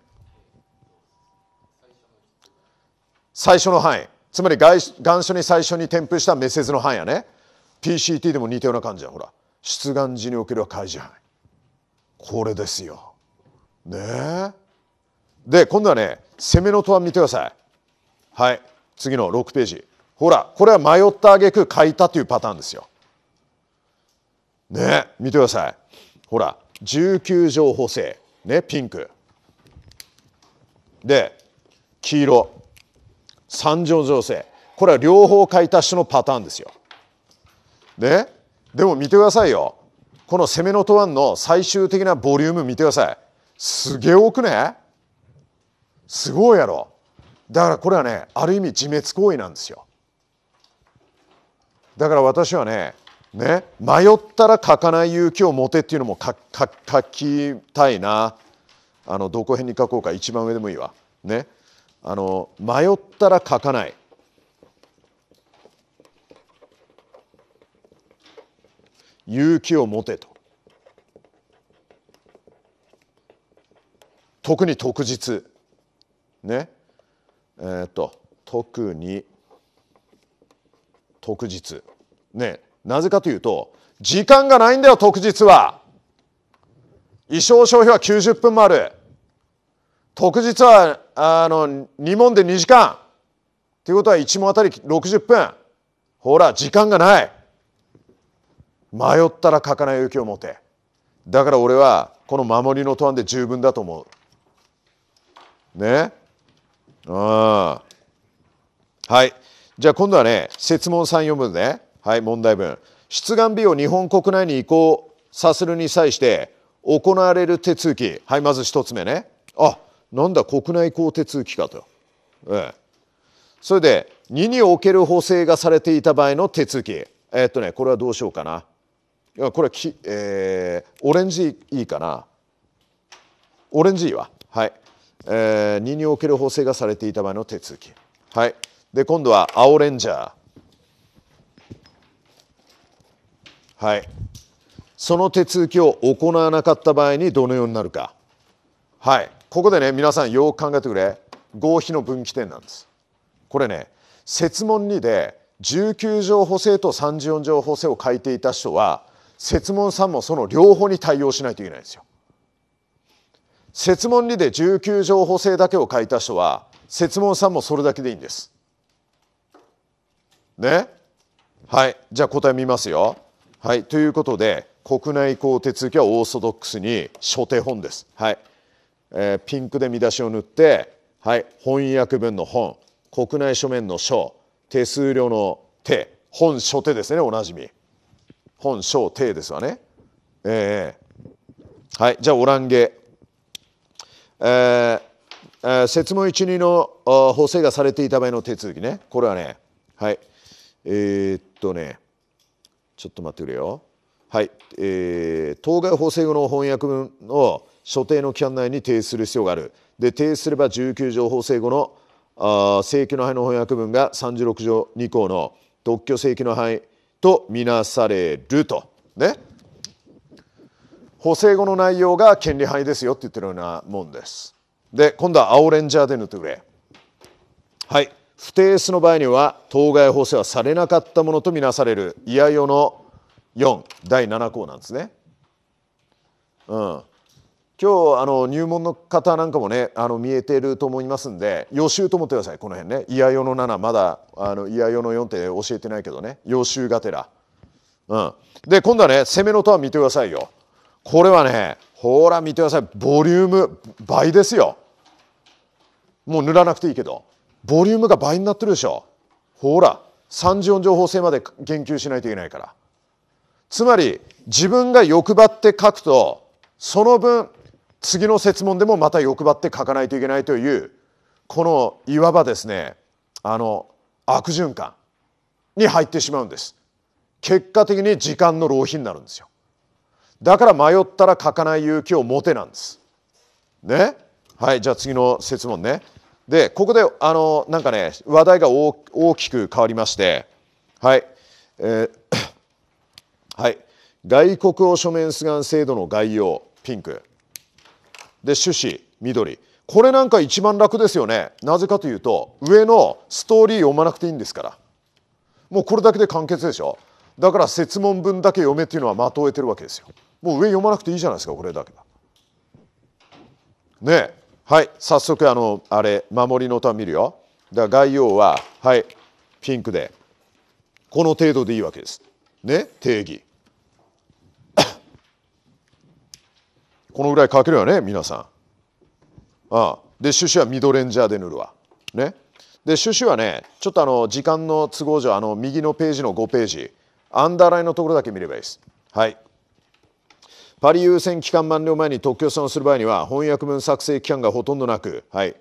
最初の範囲つまり願書に最初に添付したメッセージの範囲やね PCT でも似たような感じやほら出願時における開示範囲これですよねで今度はね攻めの答案見てくださいはい次の6ページほらこれは迷ったあげく書いたというパターンですよね見てくださいほら19条補正ねピンクで黄色3条情勢これは両方書いた人のパターンですよ。ねでも見てくださいよこの攻めの答案の最終的なボリューム見てください。すげえ多くねすごいやろだからこれはねある意味自滅行為なんですよだから私はねね迷ったら書かない勇気を持てっていうのも書きたいなあのどこ辺に書こうか一番上でもいいわねあの迷ったら書かない勇気を持てと特に特日ねえー、っと特に特実ねなぜかというと時間がないんだよ特日は衣装消費は90分もある特日はあの2問で2時間ということは1問あたり60分ほら時間がない迷ったら書かない勇気を持てだから俺はこの守りの答案で十分だと思うねあはいじゃあ今度はね設問34文ねはい問題文出願日を日本国内に移行させるに際して行われる手続きはいまず1つ目ねあなんだ国内移行手続きかと、ええ、それで2における補正がされていた場合の手続きえー、っとねこれはどうしようかなこれはき、えー、オレンジいいかなオレンジいいわはいえー、任における法制がされていた場合の手続き。はい、で今度は青レンジャー。はい、その手続きを行わなかった場合にどのようになるか。はい、ここでね皆さんよく考えてくれ合否の分岐点なんです。これね設問2で19条補正と34条補正を書いていた人は設問3もその両方に対応しないといけないんですよ。説問理で19条補正だけを書いた人は説問3もそれだけでいいんです。ねはいじゃあ答え見ますよ。はいということで国内移行手続きはオーソドックスに初手本です。はいえー、ピンクで見出しを塗って、はい、翻訳文の本国内書面の書手数料の手本書手ですねおなじみ本書手ですわね。えー、はいじゃあオランゲえーえー、説問1、2の補正がされていた場合の手続きね。これはね、はい。えー、っとね、ちょっと待ってくれよ。はい。えー、当該補正後の翻訳文を所定の期間内に提出する必要がある。で、提出すれば19条補正後のあ請求の範囲の翻訳文が36条2項の特許請求の範囲とみなされると。ね。補正語の内容が権利範囲ですよって言ってるようなもんですで今度は青レンジャーで塗ってくれはい不定数の場合には当該補正はされなかったものとみなされるいやよの4第7項なんですねうん今日あの入門の方なんかもねあの見えてると思いますんで予習と思ってくださいこの辺ね「いやよの7」まだ「あのいやよの4」って教えてないけどね予習がてら、うん、で今度はね攻めのとは見てくださいよこれはねほら見てくださいボリューム倍ですよもう塗らなくていいけどボリュームが倍になってるでしょほら3次音情報性まで言及しないといけないからつまり自分が欲張って書くとその分次の設問でもまた欲張って書かないといけないというこのいわばですねあの悪循環に入ってしまうんです結果的に時間の浪費になるんですよだから迷ったら書かない勇気を持てなんです。ねはいじゃあ次の説問ね。でここであのなんかね話題が大きく変わりましてはい、えー、はい外国を書面出願制度の概要ピンクで趣旨緑これなんか一番楽ですよねなぜかというと上のストーリー読まなくていいんですからもうこれだけで完結でしょだから説問文だけ読めっていうのは的を得てるわけですよ。もう上読まなくていいじゃないですかこれだけだ。ねはい早速あのあれ守りの歌見るよ。だから概要ははいピンクでこの程度でいいわけです。ね定義。このぐらい書けるよね皆さん。ああで趣旨はミドレンジャーで塗るわ。ねで趣旨はねちょっとあの時間の都合上あの右のページの5ページアンダーラインのところだけ見ればいいです。はいパリ優先期間満了前に特許算をする場合には翻訳文作成期間がほとんどなく、はい、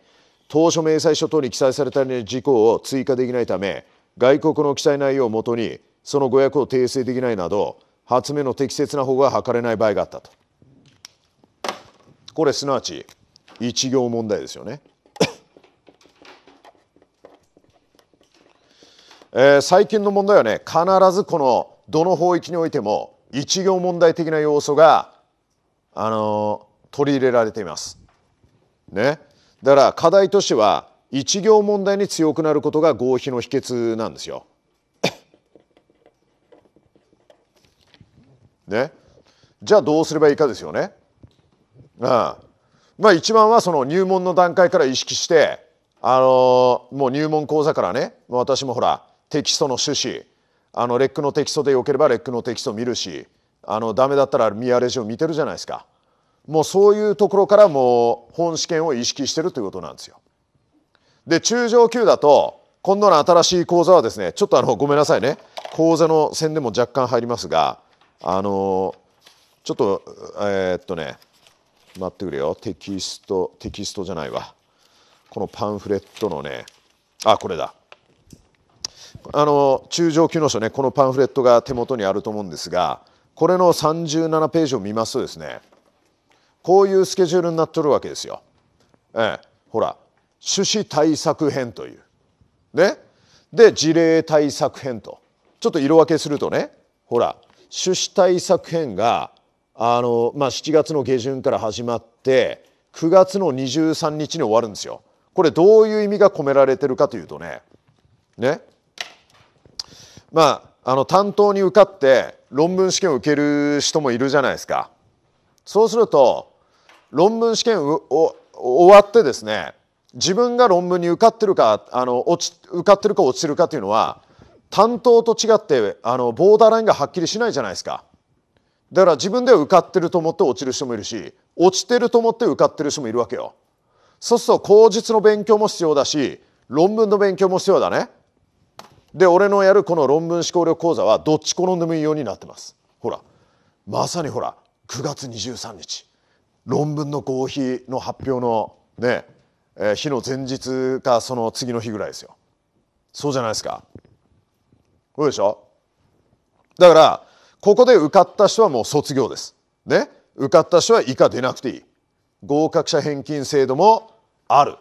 当初明細書等に記載された事項を追加できないため外国の記載内容をもとにその誤訳を訂正できないなど発明の適切な保護が図れない場合があったとこれすなわち一行問題ですよねえー、最近の問題はね必ずこのどの法域においても一行問題的な要素が、あの取り入れられています。ね。だから課題としては一行問題に強くなることが合否の秘訣なんですよ。ね。じゃあどうすればいいかですよね。ああまあ一番はその入門の段階から意識して、あのー、もう入門講座からね私もほらテキストの趣旨あのレックのテキストでよければレックのテキスト見るしあのダメだったらミアレジを見てるじゃないですかもうそういうところからもう本試験を意識してるということなんですよ。で中上級だと今度の新しい講座はですねちょっとあのごめんなさいね講座の線でも若干入りますがあのちょっとえー、っとね待ってくれよテキストテキストじゃないわこのパンフレットのねあこれだあの中上級の書ねこのパンフレットが手元にあると思うんですがこれの37ページを見ますとですねこういうスケジュールになっとるわけですよ。ええ、ほら趣旨対策編という。ね、で事例対策編とちょっと色分けするとねほら趣旨対策編があの、まあ、7月の下旬から始まって9月の23日に終わるんですよ。これどういう意味が込められてるかというとねねまあ、あの担当に受かって論文試験を受ける人もいるじゃないですか。そうすると論文試験を終わってですね自分が論文に受かってるかあの落ち受かってるか落ちてるかというのは担当と違ってあのボーダーラインがはっきりしないじゃないですか。だから自分では受かってると思って落ちる人もいるし落ちてると思って受かってる人もいるわけよ。そうすると口述の勉強も必要だし論文の勉強も必要だね。で俺のやるこの論文思考力講座はどっち転んでもいいようになってますほらまさにほら9月23日論文の合否の発表のね、えー、日の前日かその次の日ぐらいですよそうじゃないですかそうでしょだからここで受かった人はもう卒業ですね受かった人は以下出なくていい合格者返金制度もある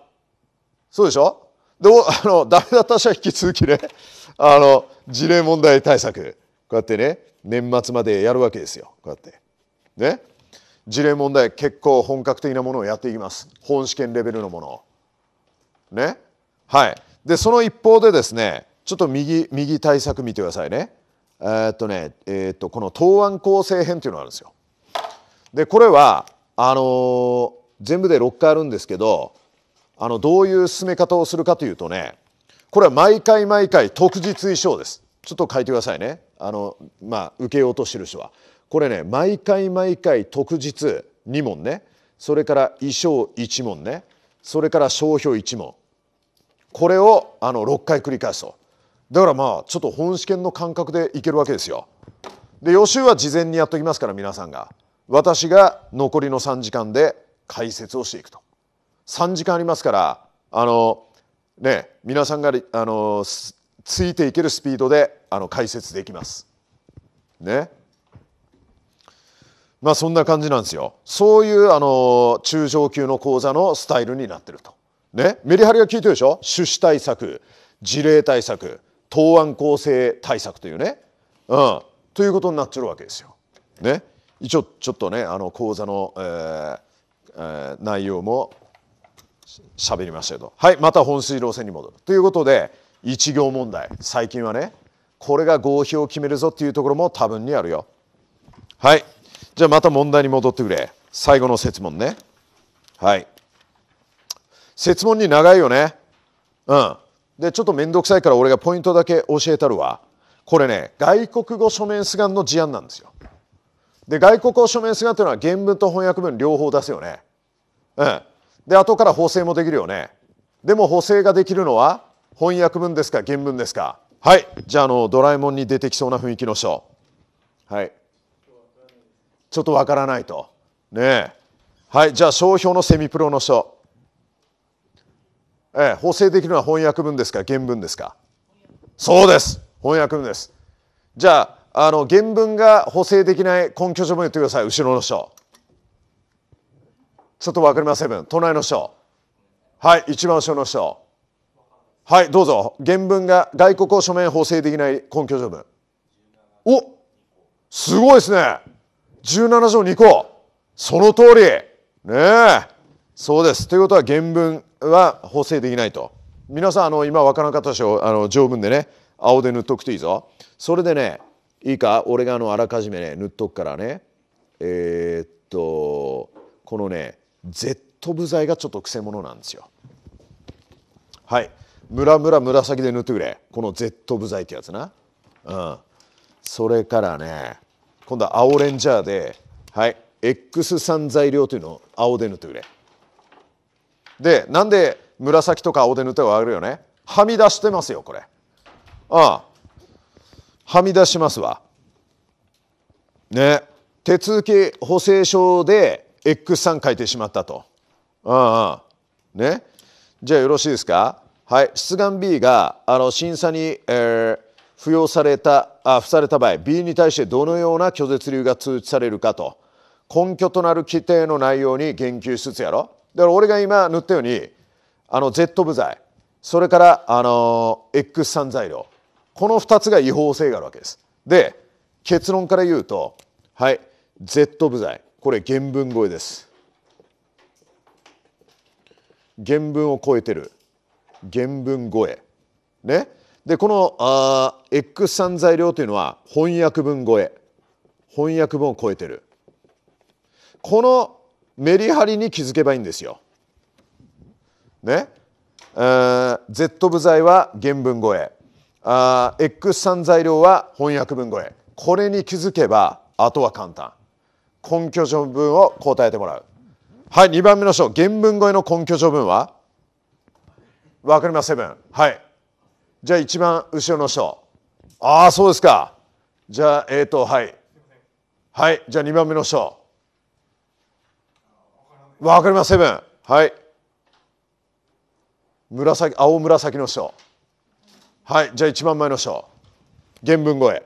そうでしょどう、あの、ダメだった者は引き続きね、あの、事例問題対策、こうやってね、年末までやるわけですよ、こうやって。ね。事例問題、結構本格的なものをやっていきます。本試験レベルのものね。はい。で、その一方でですね、ちょっと右、右対策見てくださいね。えー、っとね、えー、っと、この答案構成編っていうのがあるんですよ。で、これは、あのー、全部で6回あるんですけど、あのどういう進め方をするかというとねこれは毎回毎回特実衣装ですちょっと書いてくださいねあのまあ受けようとしてる人はこれね毎回毎回特日2問ねそれから衣装1問ねそれから商標1問これをあの6回繰り返すとだからまあちょっと本試験の感覚でいけるわけですよで予習は事前にやっときますから皆さんが私が残りの3時間で解説をしていくと3時間ありますからあのね皆さんがあのついていけるスピードであの解説できます。ね。まあそんな感じなんですよ。そういうあの中上級の講座のスタイルになってると。ね、メリハリが効いてるでしょ趣旨対策事例対策答案構成対策というね、うん、ということになっちゃうわけですよ。ね、一応ちょっとねあの講座の、えーえー、内容も喋りましたけどはいまた本水路線に戻るということで一行問題最近はねこれが合否を決めるぞっていうところも多分にあるよはいじゃあまた問題に戻ってくれ最後の説問ねはい説問に長いよねうんでちょっと面倒くさいから俺がポイントだけ教えたるわこれね外国語書面素眼の事案なんですよで外国語書面素っというのは原文と翻訳文両方出すよねうんで後から補正もできるよねでも補正ができるのは翻訳文ですか原文ですかはいじゃあのドラえもんに出てきそうな雰囲気の書はいちょっとわからないとねえはいじゃあ商標のセミプロの書ええ、補正できるのは翻訳文ですか原文ですかそうです翻訳文ですじゃああの原文が補正できない根拠書も言ってください後ろの書ちょっと分かりません隣の人はい一番後ろの人はいどうぞ原文が外国を書面法制できない根拠条文おすごいですね17条2項その通りねえそうですということは原文は法制できないと皆さんあの今分からなかったでしょあの条文でね青で塗っとくといいぞそれでねいいか俺があのあらかじめね塗っとくからねえー、っとこのね Z 部材がちょっとくせ者なんですよはいムラムラ紫で塗ってくれこの Z 部材ってやつなうんそれからね今度は青レンジャーではい X3 材料というのを青で塗ってくれでなんで紫とか青で塗ったか分かるよねはみ出してますよこれああはみ出しますわね手続き補正書で X3 書いてしまったと。ああね。じゃあよろしいですかはい。出願 B があの審査に、えー、付与された、あ、付された場合、B に対してどのような拒絶理由が通知されるかと。根拠となる規定の内容に言及しつつやろ。だから俺が今塗ったように、あの Z 部材それから、あの X3 材料。この2つが違法性があるわけです。で、結論から言うと、はい、Z 部材これ原文超えです原文を超えてる原文超えねでこのあ X 三材料というのは翻訳文超え翻訳文を超えてるこのメリハリに気づけばいいんですよ。ね、え Z 部材は原文超えあ X 三材料は翻訳文超えこれに気づけばあとは簡単根拠処分を答えてもらうはい2番目の章原文超えの根拠処分はわかりますセブンはいじゃあ一番後ろの章ああそうですかじゃあえっ、ー、とはいはいじゃあ2番目の章わかりますセブンはい紫青紫の章はいじゃあ一番前の章原文超え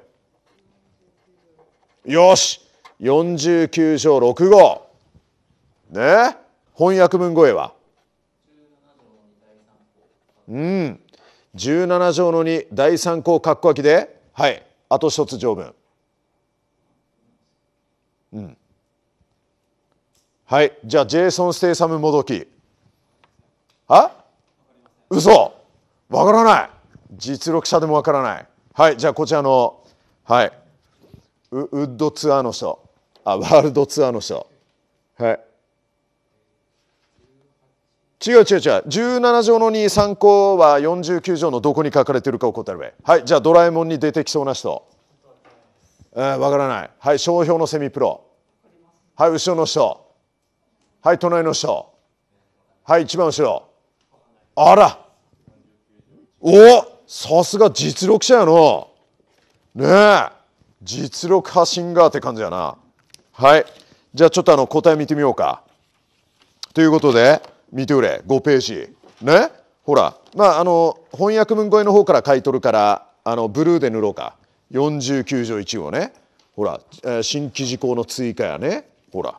よし49章6号ね翻訳文声はうん17条の2第3項括弧空きではいあと一つ条文うんはいじゃあジェイソン・ステイサム・もどきあ嘘わからない実力者でもわからないはいじゃあこちらのはいウウッドツアーの人あワールドツアーの人はい違う違う違う17条の2参考は49条のどこに書かれてるかを答えればはいじゃあドラえもんに出てきそうな人え分からないはい商標のセミプロはい後ろの人はい隣の人はい一番後ろあらおさすが実力者やのねえ実力派シンガーって感じやなはいじゃあちょっとあの答え見てみようかということで見てくれ5ページねほらまああの翻訳文声の方から書いとるからあのブルーで塗ろうか49条1をねほら、えー、新記事項の追加やねほら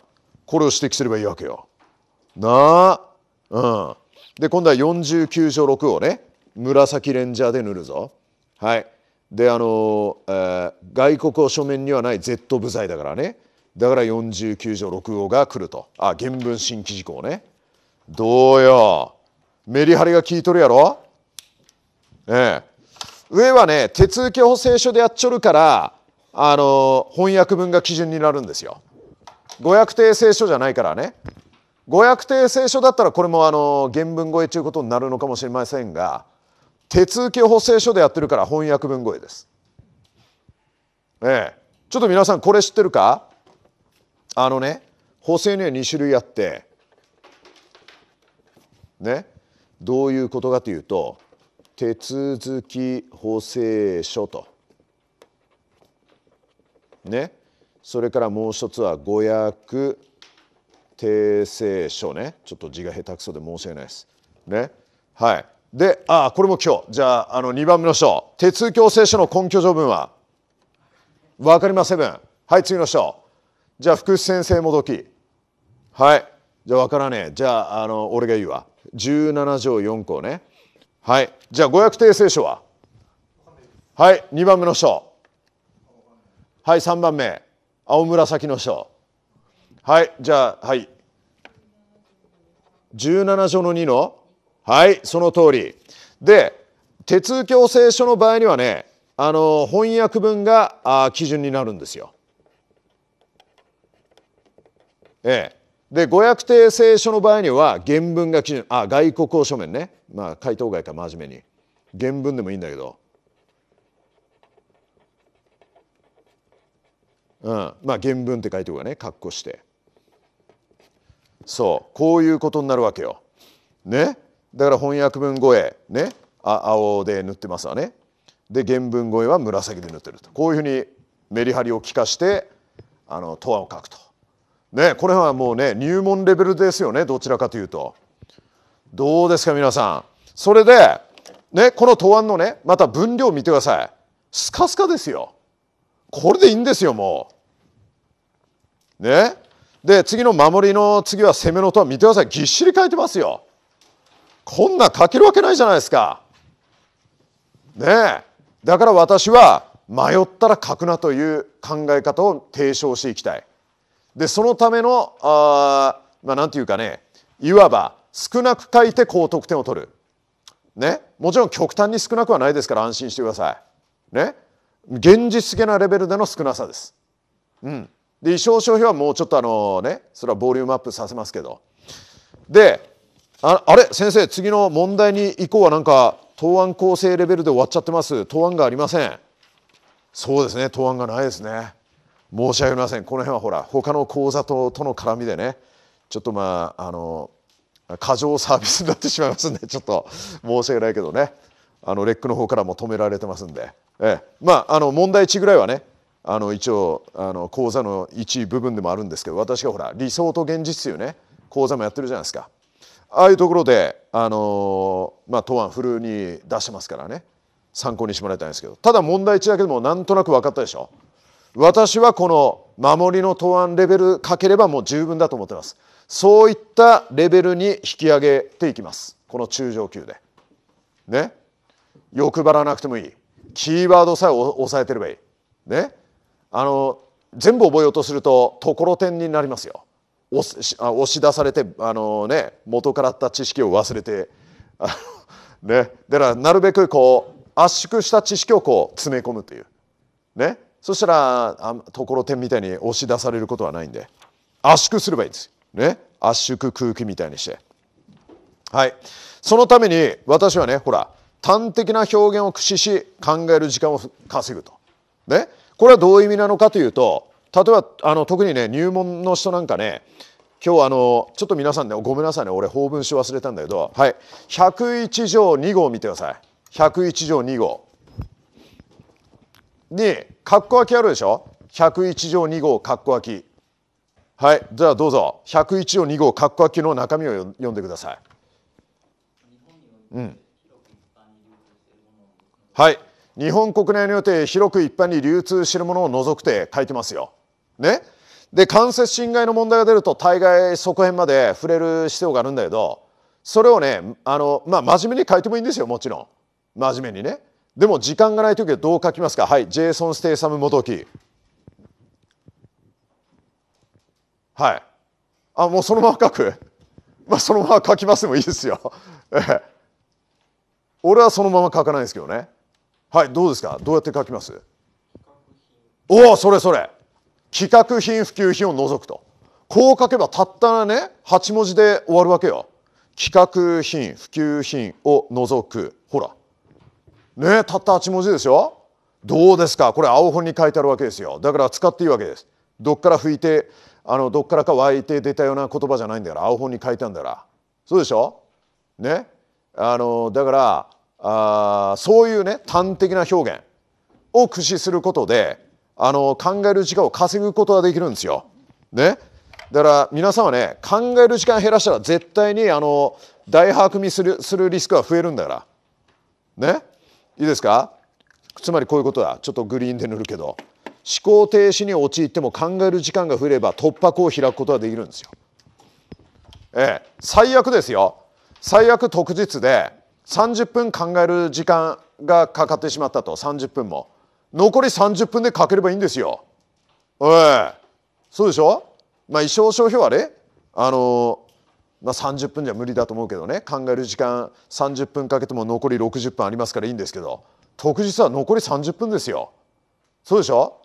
これを指摘すればいいわけよなあうんで今度は49条6をね紫レンジャーで塗るぞはいであのえー、外国を書面にはない Z 部材だからねだから49条6号が来るとあ原文新規事項ねどうよメリハリが効いとるやろええ上はね手続き補正書でやっちょるからあの翻訳文が基準になるんですよ五訳訂正書じゃないからね五訳訂正書だったらこれもあの原文超えということになるのかもしれませんが手続き補正書でやってるから翻訳文超えです。ええ、ちょっと皆さんこれ知ってるかあのね補正には2種類あってねどういうことかというと手続き補正書とねそれからもう一つは誤訳訂正書ねちょっと字が下手くそで申し訳ないですねはいであこれも今日じゃああの2番目の章手続き補正書の根拠条文は分かりませんはい次の章じゃあ福士先生もどきはいじゃあ分からねえじゃああの俺が言うわ17条4項ねはいじゃあ五百訂正書ははい2番目の章はい3番目青紫の章はいじゃあはい17条の2のはいその通りで手通教制書の場合にはねあの翻訳文があ基準になるんですよええ、で五百訂正書の場合には原文が基準あ外国語書面ねまあ回答外か真面目に原文でもいいんだけど、うん、まあ原文って書いておくね括弧してそうこういうことになるわけよ。ねだから翻訳文語へねあ青で塗ってますわね。で原文語へは紫で塗ってるとこういうふうにメリハリを利かしてあの答案を書くと。ね、これはもうね入門レベルですよねどちらかというと。どうですか皆さん。それで、ね、この答案のねまた分量見てください。スカスカですよ。これでいいんですよもう。ね。で次の守りの次は攻めのとは見てくださいぎっしり書いてますよ。こんな書けるわけないじゃないですか。ねえ。だから私は迷ったら書くなという考え方を提唱していきたい。でそのためのあ、まあ、なんていうかねいわば少なく書いて高得点を取る、ね、もちろん極端に少なくはないですから安心してください、ね、現実的なレベルでの少なさです、うん、で衣装消費はもうちょっとあのねそれはボリュームアップさせますけどでああれ先生次の問題にこうはなんか答案構成レベルで終わっちゃってます答案がありませんそうですね答案がないですね申し訳ありませんこの辺はほら他の講座ととの絡みでねちょっとまああの過剰サービスになってしまいますんで ちょっと申し訳ないけどねあのレックの方からも止められてますんで、ええ、まああの問題値ぐらいはねあの一応あの講座の一部分でもあるんですけど私がほら理想と現実というね講座もやってるじゃないですかああいうところであのまあ答案フルに出してますからね参考にしてもらいたいんですけどただ問題値だけでもなんとなく分かったでしょ私はこの守りの答案レベルかければもう十分だと思ってますそういったレベルに引き上げていきますこの中上級でね欲張らなくてもいいキーワードさえ押さえてればいいねあの全部覚えようとするとところてんになりますよ押し押し出されてあの、ね、元からあった知識を忘れてね、だからなるべくこう圧縮した知識をこう詰め込むという、ね、そしたらところてんみたいに押し出されることはないんで圧縮すればいいんですね圧縮空気みたいにしてはいそのために私はねほら端的な表現を駆使し考える時間を稼ぐとねこれはどういう意味なのかというと例えばあの特にね入門の人なんかね今日あのちょっと皆さんねごめんなさいね俺法文書忘れたんだけどはい101条2号見てください101条2号に括弧空きあるでしょ101条2号括弧空きはいじゃあどうぞ101条2号括弧空きの中身を読んでくださいうんはい日本国内において広く一般に流通しているものを除くて書いてますよねで間接侵害の問題が出ると大概そこ辺まで触れる必要があるんだけどそれをねあの、まあ、真面目に書いてもいいんですよもちろん真面目にね。でも時間がない時はどう書きますかはいジェイソン・ステイサム元木はいあもうそのまま書く まあそのまま書きますもいいですよ 俺はそのまま書かないですけどねはいどうですかどうやって書きますおおそれそれ企画品普及品を除くとこう書けばたったね8文字で終わるわけよ企画品普及品を除くほらねたった8文字でしょどうですかこれ青本に書いてあるわけですよだから使っていいわけですどっから吹いてあのどっからか湧いて出たような言葉じゃないんだから青本に書いてあるんだからそうでしょねあのだからあそういうね端的な表現を駆使することであの考える時間を稼ぐことができるんですよ。ね、だから皆さんはね考える時間減らしたら絶対にあの大把握みするするリスクは増えるんだから。ねいいですかつまりこういうことだちょっとグリーンで塗るけど思考停止に陥っても考える時間が増えれば突破口を開くことができるんですよ。ええ、最悪ですよ最悪特日で30分考える時間がかかってしまったと30分も残り30分でかければいいんですよ。ええ、そうでしょまあ、衣装商標あれあのまあ、30分じゃ無理だと思うけどね考える時間30分かけても残り60分ありますからいいんですけど特日は残り30分ですよそうでしょ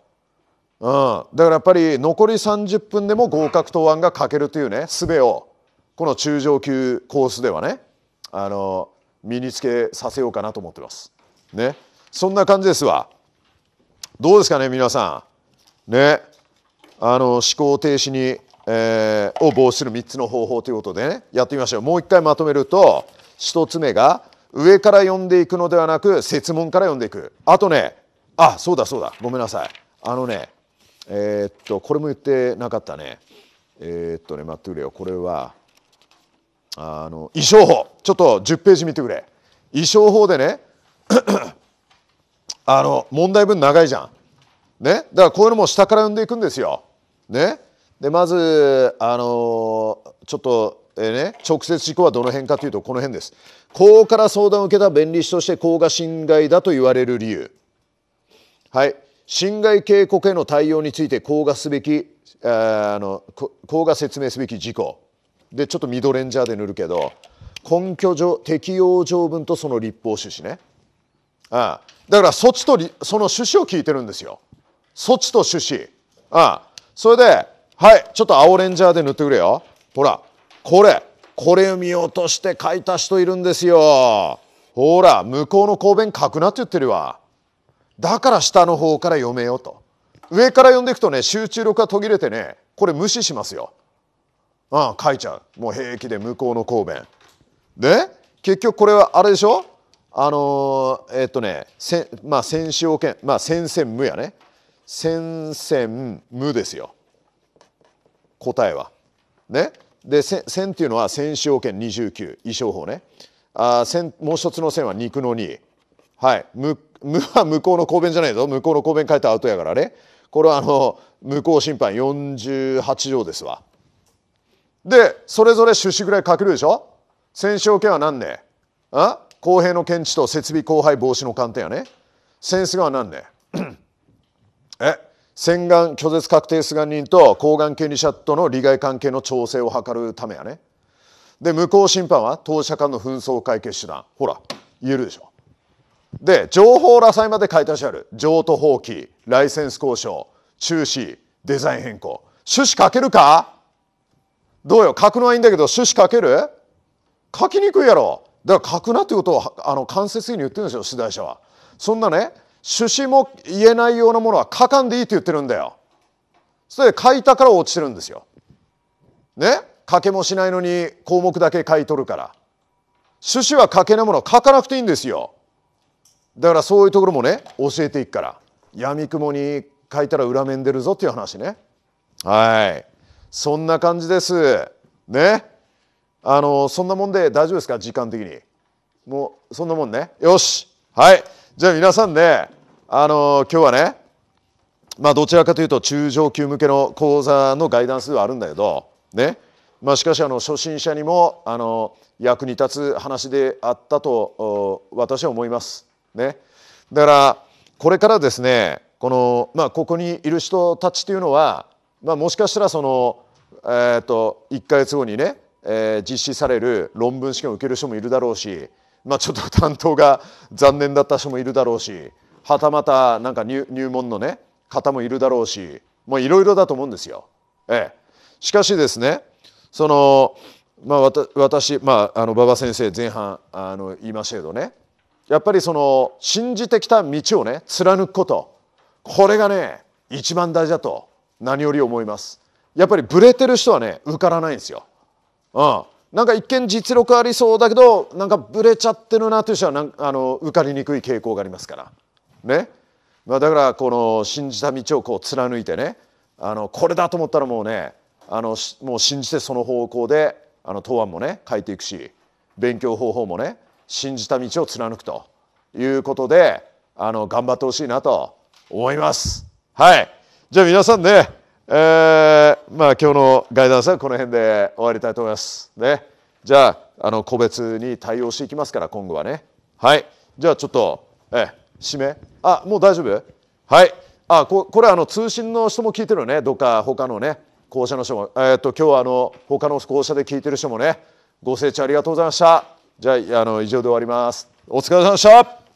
うん、だからやっぱり残り30分でも合格答案が書けるというね術をこの中上級コースではねあの身につけさせようかなと思ってます。ねそんな感じですわ。どうですかね皆さん。ねあの思考停止にえー、を防止する3つの方法ということでねやってみましょうもう一回まとめると1つ目が上から読んでいくのではなく設問から読んでいくあとねあそうだそうだごめんなさいあのねえー、っとこれも言ってなかったねえー、っとね待ってくれよこれはあの衣装法ちょっと10ページ見てくれ衣装法でね あの問題文長いじゃんねだからこういうのも下から読んでいくんですよねでまずあのちょっと、えー、ね、直接事故はどの辺かというとこの辺です公から相談を受けた弁理士として公が侵害だと言われる理由はい侵害警告への対応について公がすべきあの公が説明すべき事項でちょっとミドレンジャーで塗るけど根拠上適用条文とその立法趣旨ねああだから措置とその趣旨を聞いてるんですよ措置と趣旨ああそれではいちょっと青レンジャーで塗ってくれよほらこれこれ見落として書いた人いるんですよほら向こうの公弁書くなって言ってるわだから下の方から読めよと上から読んでいくとね集中力が途切れてねこれ無視しますよああ書いちゃうもう平気で向こうの公弁で結局これはあれでしょあのー、えー、っとねせまあ先使けん、まあ先々無やね先々無ですよ答えは。ね、で線っていうのは選手用権29衣装法ねあ線もう一つの線は肉の2はい無 無は向こうの公弁じゃないぞ向こうの公弁書いた後やからねこれはあの向こう審判48条ですわでそれぞれ出資ぐらい書けるでしょ戦死用権は何ねあ公平の検知と設備荒廃防止の観点やねセンスが何ね え洗顔拒絶確定出願人と抗がん権利者との利害関係の調整を図るためやねで無効審判は当社間の紛争解決手段ほら言えるでしょで情報さ裁まで書いてらっしゃる譲渡放棄ライセンス交渉中止デザイン変更趣旨書けるかどうよ書くのはいいんだけど趣旨書ける書きにくいやろだから書くなってことをあの間接的に言ってるんですよ取材者はそんなね趣旨も言えないようなものは書かんでいいって言ってるんだよそれで書いたから落ちてるんですよね書けもしないのに項目だけ書いとるから趣旨は書けないものは書かなくていいんですよだからそういうところもね教えていくからやみくもに書いたら裏面出るぞっていう話ねはいそんな感じですねあのそんなもんで大丈夫ですか時間的にもうそんなもんねよしはいじゃあ皆さんね、あのー、今日はね、まあ、どちらかというと中上級向けの講座のガイダンスはあるんだけど、ねまあ、しかしあの初心者にもあの役に立つ話であったと私は思います。ね、だからこれからですねこの、まあ、ここにいる人たちというのは、まあ、もしかしたらその、えーと、と1か月後にね、えー、実施される論文試験を受ける人もいるだろうしまあ、ちょっと担当が残念だった人もいるだろうしはたまたなんか入門のね方もいるだろうしもういろいろだと思うんですよ。ええ、しかしですねその、まあ、私、まあ、あの馬場先生前半あの言いましたけどねやっぱりその信じてきた道をね貫くことこれがね一番大事だと何より思います。やっぱりブレてる人はね受からないんですよ。うん、なんか一見実力ありそうだけどなんかぶれちゃってるなという人はなんあの受かりにくい傾向がありますからね、まあ、だからこの信じた道をこう貫いてねあのこれだと思ったらもうねあのもう信じてその方向であの答案もね書いていくし勉強方法もね信じた道を貫くということであの頑張ってほしいなと思います。はいじゃあ皆さんねえー、まあ今日のガイダンスはこの辺で終わりたいと思います。ね、じゃああの個別に対応していきますから今後はね。はい。じゃあちょっと、え締め。あもう大丈夫はい。あここれあの通信の人も聞いてるよね。どっか他のね校舎の人も。えー、っと今日はあの他の校舎で聞いてる人もね。ご清聴ありがとうございました。じゃああの以上で終わります。お疲れ様でした。